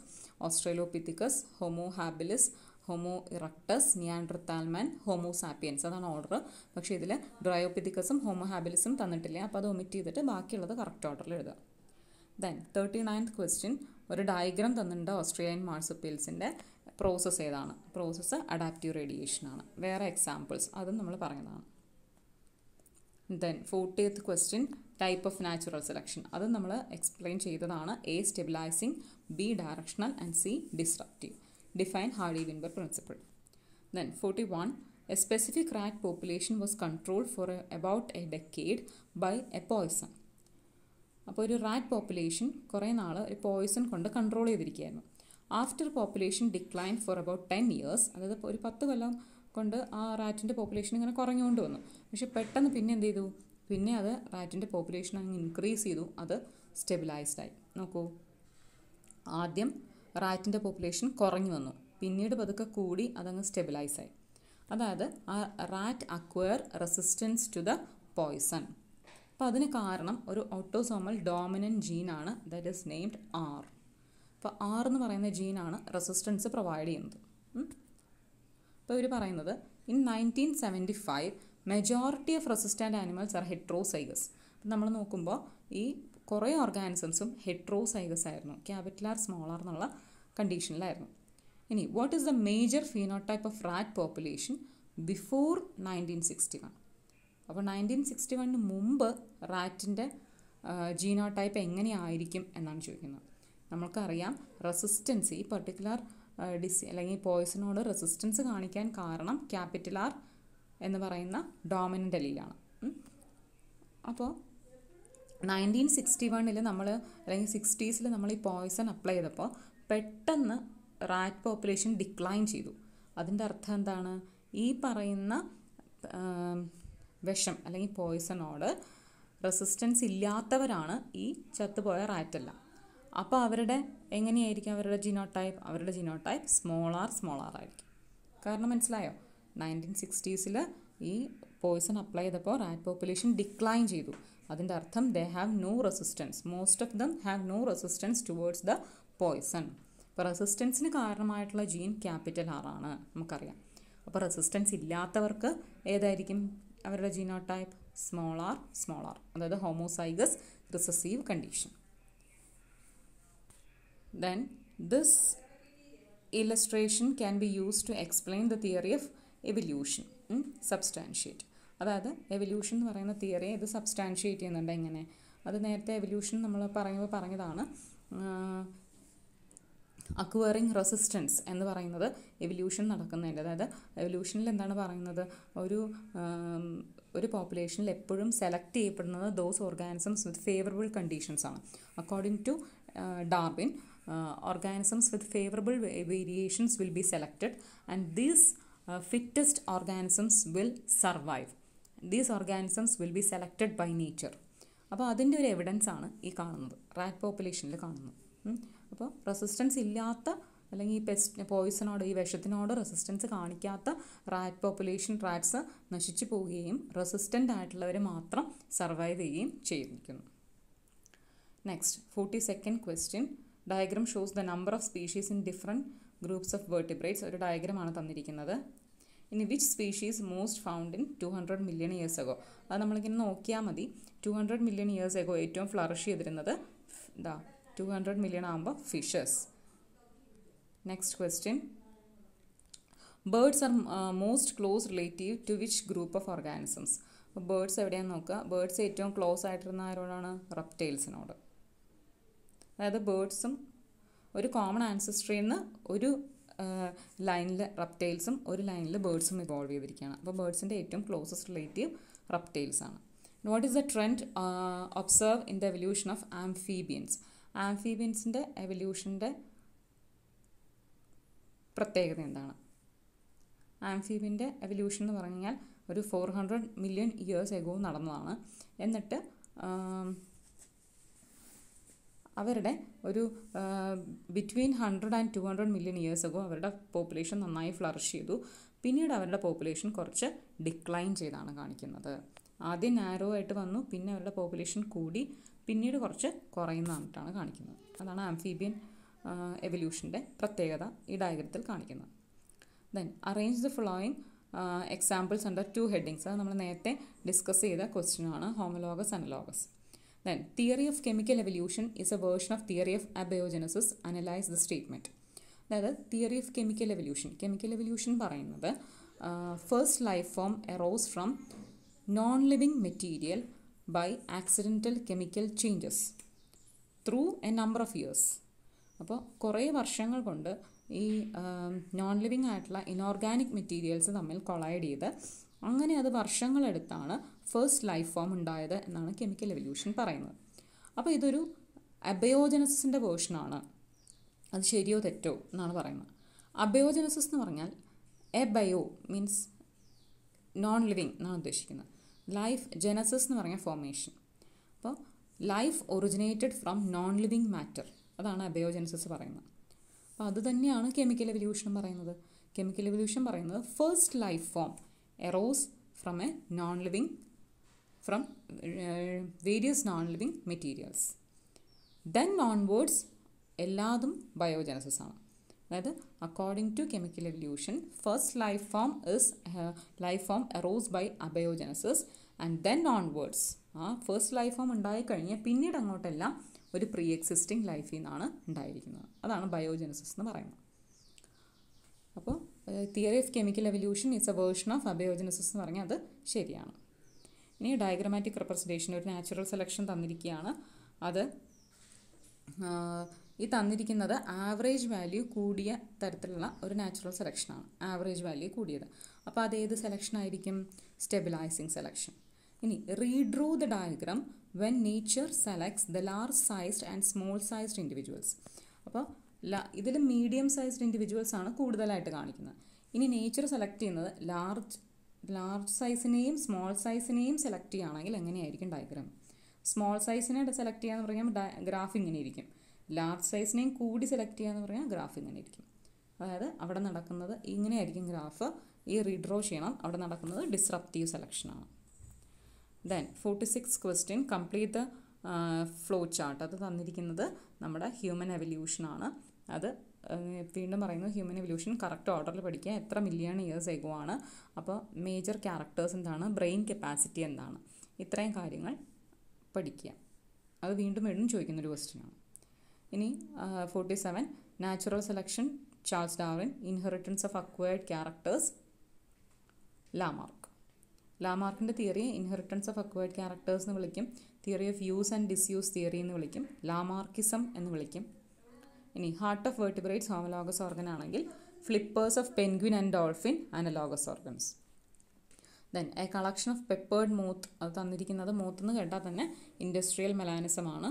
ഓസ്ട്രേലോപിത്തിക്കസ് homo habilis homo erectus Neanderthal man Homo sapiens അതാണ് order പക്ഷേ ഇതിൽ ഡ്രയോപിതിക്കസും ഹോമോ ഹാബിലിസും തന്നിട്ടില്ല അപ്പോൾ അത് ഒമിറ്റ് ചെയ്തിട്ട് ബാക്കിയുള്ളത് കറക്റ്റ് ഓർഡറിൽ എഴുതുക ദെൻ തേർട്ടി നയൻത് ക്വസ്റ്റ്യൻ ഒരു ഡയഗ്രാം തന്നിട്ടുണ്ട് ഓസ്ട്രേലിയൻ മാർസപ്പിയൽസിൻ്റെ പ്രോസസ്സ് ഏതാണ് പ്രോസസ്സ് അഡാപ്റ്റീവ് റേഡിയേഷനാണ് വേറെ എക്സാമ്പിൾസ് അതും നമ്മൾ പറയുന്നതാണ് then fortieth question type of natural selection അത് നമ്മൾ എക്സ്പ്ലെയിൻ ചെയ്തതാണ് A stabilising B directional and C destructive define hardy Weinberg principle. Then 41, a specific rat population was controlled for a, about a decade by a poison. അപ്പോൾ ഒരു rat population കുറേ നാൾ ഒരു poison കൊണ്ട് control ചെയ്തിരിക്കുകയായിരുന്നു after population decline for about ten years അതായത് ഒരു പത്ത് കൊല്ലം കൊണ്ട് ആ റാറ്റിൻ്റെ പോപ്പുലേഷൻ ഇങ്ങനെ കുറഞ്ഞുകൊണ്ട് വന്നു പക്ഷെ പെട്ടെന്ന് പിന്നെ എന്ത് ചെയ്തു പിന്നെ അത് റാറ്റിൻ്റെ പോപ്പുലേഷൻ അങ്ങ് ഇൻക്രീസ് ചെയ്തു അത് സ്റ്റെബിലൈസ്ഡായി നോക്കൂ ആദ്യം റാറ്റിൻ്റെ പോപ്പുലേഷൻ കുറഞ്ഞു വന്നു പിന്നീട് പതുക്കെ കൂടി അതങ്ങ് സ്റ്റെബിലൈസായി അതായത് ആ rat acquire resistance to the poison അപ്പം അതിന് കാരണം ഒരു ഓട്ടോസോമൽ ഡോമിനൻറ്റ് ജീനാണ് ദാറ്റ് ഈസ് നെയ്ഡ് ആർ അപ്പോൾ ആർ എന്ന് പറയുന്ന ജീനാണ് റെസിസ്റ്റൻസ് പ്രൊവൈഡ് ചെയ്യുന്നത് അപ്പോൾ ഇവർ പറയുന്നത് in nineteen seventy five majority of resistant animals are heterozygous നമ്മൾ നോക്കുമ്പോൾ ഈ കുറേ ഓർഗാനിസംസും ഹെട്രോസൈഗസ് ആയിരുന്നു ക്യാപിറ്റലാർ സ്മോളാർ എന്നുള്ള കണ്ടീഷനിലായിരുന്നു ഇനി what is the major phenotype of rat population before nineteen sixty one അപ്പോൾ നയൻറ്റീൻ സിക്സ്റ്റി വണ്ണിന് മുമ്പ് റാറ്റിൻ്റെ ജീനോടൈപ്പ് എങ്ങനെയായിരിക്കും എന്നാണ് ചോദിക്കുന്നത് നമുക്കറിയാം റെസിസ്റ്റൻസ് ഈ പർട്ടിക്കുലർ ഡിസി അല്ലെങ്കിൽ പോയിസനോട് റെസിസ്റ്റൻസ് കാണിക്കാൻ കാരണം ക്യാപിറ്റലാർ എന്ന് പറയുന്ന ഡോമിനൻ്റ് അലീലാണ് അപ്പോൾ നയൻറ്റീൻ സിക്സ്റ്റി വണ്ണിൽ നമ്മൾ അല്ലെങ്കിൽ സിക്സ്റ്റീസിൽ നമ്മൾ ഈ പോയിസൺ അപ്ലൈ ചെയ്തപ്പോൾ പെട്ടെന്ന് റാറ്റ് പോപ്പുലേഷൻ ഡിക്ലൈൻ ചെയ്തു അതിൻ്റെ അർത്ഥം എന്താണ് ഈ പറയുന്ന വിഷം അല്ലെങ്കിൽ പോയിസണോട് റെസിസ്റ്റൻസ് ഇല്ലാത്തവരാണ് ഈ ചത്തുപോയ റാറ്റല്ല അപ്പോൾ അവരുടെ എങ്ങനെയായിരിക്കും അവരുടെ ജിനോടൈപ്പ് അവരുടെ ജിനോടൈപ്പ് സ്മോളാർ സ്മോളാർ ആയിരിക്കും കാരണം മനസ്സിലായോ നയൻറ്റീൻ സിക്സ്റ്റീസിൽ ഈ പോയിസൺ അപ്ലൈ ചെയ്തപ്പോൾ റാറ്റ് പോപ്പുലേഷൻ ഡിക്ലൈൻ ചെയ്തു അതിൻ്റെ അർത്ഥം they have no resistance most of them have no resistance towards the poison അപ്പോൾ റെസിസ്റ്റൻസിന് കാരണമായിട്ടുള്ള ജീൻ ക്യാപിറ്റൽ ആറാണ് നമുക്കറിയാം അപ്പോൾ റെസിസ്റ്റൻസ് ഇല്ലാത്തവർക്ക് ഏതായിരിക്കും അവരുടെ genotype small r small r അതായത് homozygous recessive condition then this illustration can be use to explain the theory of evolution substantiate അതായത് എവല്യൂഷൻ എന്ന് പറയുന്ന തിയറിയെ ഇത് സബ്സ്റ്റാൻഷിയേറ്റ് ചെയ്യുന്നുണ്ട് എങ്ങനെ അത് നേരത്തെ എവല്യൂഷൻ നമ്മൾ പറയുമ്പോൾ പറഞ്ഞതാണ് അക്വയറിങ് റെസിസ്റ്റൻസ് എന്ന് പറയുന്നത് എവല്യൂഷൻ നടക്കുന്നതിൻ്റെ അതായത് എവല്യൂഷനിൽ എന്താണ് പറയുന്നത് ഒരു ഒരു പോപ്പുലേഷനിൽ എപ്പോഴും സെലക്ട് ചെയ്യപ്പെടുന്നത് ദോസ് ഓർഗാനിസംസ് വിത്ത് ഫേവറബിൾ കണ്ടീഷൻസാണ് ആണ് according to Darwin organisms with favourable variations will be selected and these fittest organisms will survive these organisms will be selected by nature അപ്പോൾ അതിൻ്റെ ഒരു എവിഡൻസ് ആണ് ഈ കാണുന്നത് റാറ്റ് പോപ്പുലേഷനിൽ കാണുന്നത് അപ്പോൾ റെസിസ്റ്റൻസ് ഇല്ലാത്ത അല്ലെങ്കിൽ ഈ പെസ്റ്റ് പോയിസണോട് ഈ വിഷത്തിനോട് റെസിസ്റ്റൻസ് കാണിക്കാത്ത റാറ്റ് പോപ്പുലേഷൻ റാറ്റ്സ് നശിച്ചു പോവുകയും റെസിസ്റ്റൻ്റ് ആയിട്ടുള്ളവർ മാത്രം സർവൈവ് ചെയ്യുകയും ചെയ്തിരിക്കുന്നു next forty second question diagram shows the number of species in different groups of vertebrates ഒരു ഡയഗ്രമാണ് തന്നിരിക്കുന്നത് ഇനി which species most found in two hundred million years ago അത് നമ്മളിങ്ങനെ നോക്കിയാൽ മതി two hundred million years ago ഏറ്റവും ഫ്ലറിഷ് ചെയ്തിരുന്നത് ഇതാ ടു ഹൺഡ്രഡ് മില്യൺ ആകുമ്പോൾ fishes next question birds are most close relative to which group of organisms അപ്പോൾ birds എവിടെയാണ് നോക്കുക ബേഡ്സ് ഏറ്റവും ക്ലോസ് ആയിട്ടിരുന്ന ആരോടാണ് റെപ്റ്റൈൽസിനോട് അതായത് ബേഡ്സും ഒരു കോമൺ ആൻസസ്ട്രിയിൽ നിന്ന് ഒരു ലൈനിൽ റപ്റ്റൈൽസും ഒരു ലൈനിൽ ബേഡ്സും ഇവോൾവ് ചെയ്തിരിക്കുകയാണ് അപ്പോൾ ബേഡ്സിൻ്റെ ഏറ്റവും ക്ലോസസ്റ്റ് റിലേറ്റീവ് റപ്റ്റൈൽസ് ആണ് what is the trend observe in the evolution of amphibians ആംഫീബിയൻസിൻ്റെ എവല്യൂഷൻ്റെ പ്രത്യേകത എന്താണ് ആംഫീബിയൻ്റെ എവല്യൂഷൻ എന്ന് പറഞ്ഞു കഴിഞ്ഞാൽ ഒരു four hundred million years ago നടന്നതാണ് എന്നിട്ട് അവരുടെ ഒരു between hundred and two hundred million years ago അവരുടെ പോപ്പുലേഷൻ നന്നായി ഫ്ലറിഷ് ചെയ്തു പിന്നീട് അവരുടെ പോപ്പുലേഷൻ കുറച്ച് ഡിക്ലൈൻ ചെയ്താണ് കാണിക്കുന്നത് ആദ്യം നാരോ ആയിട്ട് വന്നു പിന്നെ അവരുടെ പോപ്പുലേഷൻ കൂടി പിന്നീട് കുറച്ച് കുറയുന്നതായിട്ടാണ് കാണിക്കുന്നത് അതാണ് ആംഫീബിയൻ എവല്യൂഷൻ്റെ പ്രത്യേകത ഈ ഡയഗ്രത്തിൽ കാണിക്കുന്നത് then arrange the following examples under two headings അത് നമ്മൾ നേരത്തെ ഡിസ്കസ് ചെയ്ത ക്വസ്റ്റ്യനാണ് homologous analogous then theory of chemical evolution is a version of theory of abiogenesis analyse the statement അതായത് theory of chemical evolution chemical evolution പറയുന്നത് first life form arose from non living material by accidental chemical changes through a number of years അപ്പോൾ കുറേ വർഷങ്ങൾ കൊണ്ട് ഈ non living ആയിട്ടുള്ള inorganic materials തമ്മിൽ collide ചെയ്ത് അങ്ങനെ അത് വർഷങ്ങളെടുത്താണ് ഫസ്റ്റ് ലൈഫ് ഫോം ഉണ്ടായത് എന്നാണ് കെമിക്കൽ എവല്യൂഷൻ പറയുന്നത് അപ്പോൾ ഇതൊരു അബയോജനസിൻ്റെ വേർഷനാണ് അത് ശരിയോ തെറ്റോ എന്നാണ് പറയുന്നത് അബയോജനസിസ് എന്ന് പറഞ്ഞാൽ എബയോ മീൻസ് നോൺ ലിവിങ് എന്നാണ് ഉദ്ദേശിക്കുന്നത് ലൈഫ് ജനസിസ് എന്ന് പറഞ്ഞ ഫോർമേഷൻ അപ്പോൾ life originated from non living matter അതാണ് അബയോജനസിസ് പറയുന്നത് അപ്പോൾ അത് തന്നെയാണ് കെമിക്കൽ എവല്യൂഷൻ പറയുന്നത് കെമിക്കൽ എവല്യൂഷൻ പറയുന്നത് first life form arose from a non living from various non-living materials. Then onwards എല്ലാതും ബയോജനസിസ് ആണ് അതായത് according to chemical evolution first life form is life form arose by abiogenesis and then onwards ആ first life form ഉണ്ടായിക്കഴിഞ്ഞാൽ പിന്നീട് അങ്ങോട്ടെല്ലാം ഒരു pre existing ലൈഫിൽ നിന്നാണ് ഉണ്ടായിരിക്കുന്നത് അതാണ് ബയോജനസിസ് എന്ന് പറയുന്നത് അപ്പോൾ theory of chemical evolution is a version of abiogenesis എന്ന് പറഞ്ഞാൽ അത് ശരിയാണ് ഇനി ഡയഗ്രമാറ്റിക് റെപ്രസെൻറ്റേഷൻ ഒരു നാച്ചുറൽ സെലക്ഷൻ തന്നിരിക്കുകയാണ് അത് ഈ തന്നിരിക്കുന്നത് ആവറേജ് വാല്യൂ കൂടിയ തരത്തിലുള്ള ഒരു നാച്ചുറൽ സെലക്ഷനാണ് ആവറേജ് വാല്യൂ കൂടിയത് അപ്പോൾ അത് ഏത് സെലക്ഷൻ ആയിരിക്കും സ്റ്റെബിലൈസിങ് സെലക്ഷൻ ഇനി redraw the diagram when nature selects the large sized and small sized individuals അപ്പോൾ ഇതിൽ മീഡിയം സൈസ്ഡ് ഇൻഡിവിജ്വൽസ് ആണ് കൂടുതലായിട്ട് കാണിക്കുന്നത് ഇനി നേച്ചർ സെലക്ട് ചെയ്യുന്നത് ലാർജ് ലാർജ് സൈസിനെയും സ്മോൾ സൈസിനെയും സെലക്ട് ചെയ്യുകയാണെങ്കിൽ എങ്ങനെയായിരിക്കും ഡയഗ്രാം സ്മോൾ സൈസിനെ സെലക്ട് ചെയ്യാന്ന് പറഞ്ഞാൽ ഗ്രാഫ് ഇങ്ങനെ ഇരിക്കും ലാർജ് സൈസിനെയും കൂടി സെലക്ട് ചെയ്യാന്ന് പറഞ്ഞാൽ ഗ്രാഫ് ഇങ്ങനെ ഇരിക്കും അതായത് അവിടെ നടക്കുന്നത് ഇങ്ങനെയായിരിക്കും ഗ്രാഫ് ഈ റീഡ്രോ ചെയ്യണം അവിടെ നടക്കുന്നത് ഡിസ്റപ്റ്റീവ് സെലക്ഷനാണ് then forty six question complete flow chart അത് തന്നിരിക്കുന്നത് നമ്മുടെ ഹ്യൂമൻ എവല്യൂഷനാണ് അത് വീണ്ടും പറയുന്നു ഹ്യൂമൻ എവല്യൂഷൻ കറക്റ്റ് ഓർഡറിൽ പഠിക്കുക എത്ര മില്യൺ ഇയേഴ്സ് ഏകുവാണ് അപ്പോൾ മേജർ ക്യാരക്ടേഴ്സ് എന്താണ് ബ്രെയിൻ കപ്പാസിറ്റി എന്താണ് ഇത്രയും കാര്യങ്ങൾ പഠിക്കുക അത് വീണ്ടും വീണ്ടും ചോദിക്കുന്നൊരു ക്വസ്റ്റ്യനാണ് ഇനി forty seven natural selection Charles Darwin inheritance of acquired characters Lamarck ലാമാർക്കിൻ്റെ theory inheritance of acquired characters എന്ന് വിളിക്കും theory of use and disuse theory എന്ന് വിളിക്കും ലാമാർക്കിസം എന്ന് വിളിക്കും ഇനി heart of vertebrates homologous organ ആണെങ്കിൽ flippers of penguin and dolphin analogous organs then a collection of peppered moth അത് തന്നിരിക്കുന്നത് മൂത്ത് എന്ന് കേട്ടാൽ തന്നെ ഇൻഡസ്ട്രിയൽ മെലാനിസമാണ്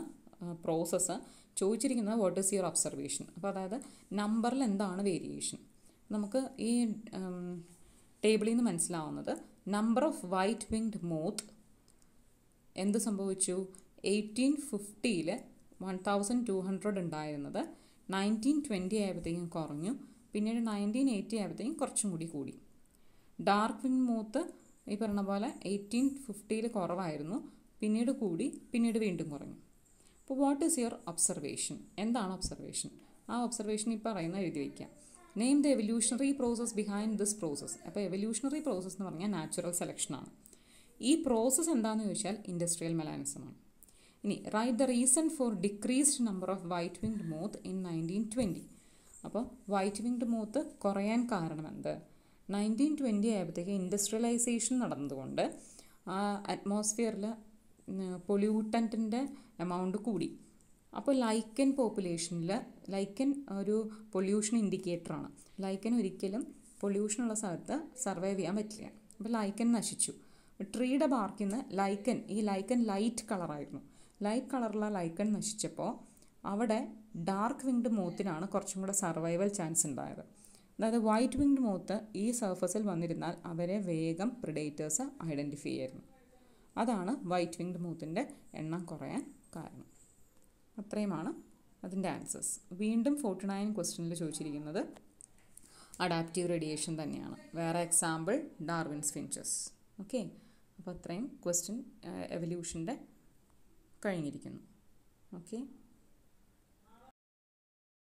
പ്രോസസ്സ് ചോദിച്ചിരിക്കുന്നത് വാട്ട് ഈസ് യുവർ ഒബ്സർവേഷൻ അപ്പോൾ അതായത് നമ്പറിൽ എന്താണ് വേരിയേഷൻ നമുക്ക് ഈ ടേബിളിൽ നിന്ന് മനസ്സിലാവുന്നത് number of white winged moth എന്ത് സംഭവിച്ചു എയ്റ്റീൻ ഫിഫ്റ്റിയിൽ വൺ തൗസൻഡ് ടു ഹൺഡ്രഡ് ഉണ്ടായിരുന്നത് നയൻറ്റീൻ ട്വൻറ്റി ആയപ്പോഴത്തേക്കും കുറഞ്ഞു പിന്നീട് നയൻറ്റീൻ എയ്റ്റി ആയപ്പോഴത്തേക്കും കുറച്ചും കൂടി കൂടി ഡാർക്ക് വിൻ മൂത്ത് ഈ പറഞ്ഞ പോലെ എയ്റ്റീൻ ഫിഫ്റ്റിയിൽ കുറവായിരുന്നു പിന്നീട് കൂടി പിന്നീട് വീണ്ടും കുറഞ്ഞു അപ്പോൾ വാട്ട് ഈസ് യുവർ ഒബ്സർവേഷൻ എന്താണ് ഒബ്സർവേഷൻ ആ ഒബ്സർവേഷൻ ഈ പറയുന്ന എഴുതി വയ്ക്കുക name the evolutionary process behind this process അപ്പോൾ എവല്യൂഷണറി പ്രോസസ്സ് എന്ന് പറഞ്ഞാൽ നാച്ചുറൽ സെലക്ഷനാണ് ഈ പ്രോസസ്സ് എന്താണെന്ന് ചോദിച്ചാൽ ഇൻഡസ്ട്രിയൽ മെലാനിസമാണ് ഇനി write the reason for decreased number of white winged moth in nineteen twenty അപ്പോൾ വൈറ്റ് വിങ്ഡ് മോത്ത് കുറയാൻ കാരണം എന്ത് നയൻറ്റീൻ ട്വൻറ്റി ആയപ്പോഴത്തേക്ക് ഇൻഡസ്ട്രിയലൈസേഷൻ നടന്നതുകൊണ്ട് അറ്റ്മോസ്ഫിയറിൽ പൊല്യൂട്ടൻറ്റിൻ്റെ എമൗണ്ട് കൂടി അപ്പോൾ ലൈക്കൻ പോപ്പുലേഷനിൽ ലൈക്കൻ ഒരു പൊല്യൂഷൻ ഇൻഡിക്കേറ്ററാണ് ലൈക്കൻ ഒരിക്കലും പൊല്യൂഷനുള്ള സ്ഥലത്ത് സർവൈവ് ചെയ്യാൻ പറ്റില്ല അപ്പോൾ ലൈക്കൻ നശിച്ചു ട്രീയുടെ ബാർക്കിൽ നിന്ന് ലൈക്കൻ ഈ ലൈക്കൻ ലൈറ്റ് കളറായിരുന്നു ലൈറ്റ് കളറുള്ള ലൈക്കൺ നശിച്ചപ്പോൾ അവിടെ ഡാർക്ക് വിങ്ഡ് മൂത്തിനാണ് കുറച്ചും കൂടെ സർവൈവൽ ചാൻസ് ഉണ്ടായത് അതായത് വൈറ്റ് വിങ്ഡ് മൂത്ത് ഈ സർഫസിൽ വന്നിരുന്നാൽ അവരെ വേഗം പ്രിഡേറ്റേഴ്സ് ഐഡൻറ്റിഫൈ ചെയ്യുന്നു അതാണ് വൈറ്റ് വിങ്ഡ് മൂത്തിൻ്റെ എണ്ണം കുറയാൻ കാരണം അത്രയുമാണ് അതിൻ്റെ ആൻസേഴ്സ് വീണ്ടും ഫോർട്ടി നയൻ ക്വസ്റ്റ്യനിൽ ചോദിച്ചിരിക്കുന്നത് അഡാപ്റ്റീവ് റേഡിയേഷൻ തന്നെയാണ് വേറെ എക്സാമ്പിൾ ഡാർവിൻസ് ഫിഞ്ചസ് ഓക്കെ അപ്പോൾ അത്രയും ക്വസ്റ്റ്യൻ എവല്യൂഷൻ്റെ കഴിഞ്ഞിരിക്കുന്നു ഓക്കെ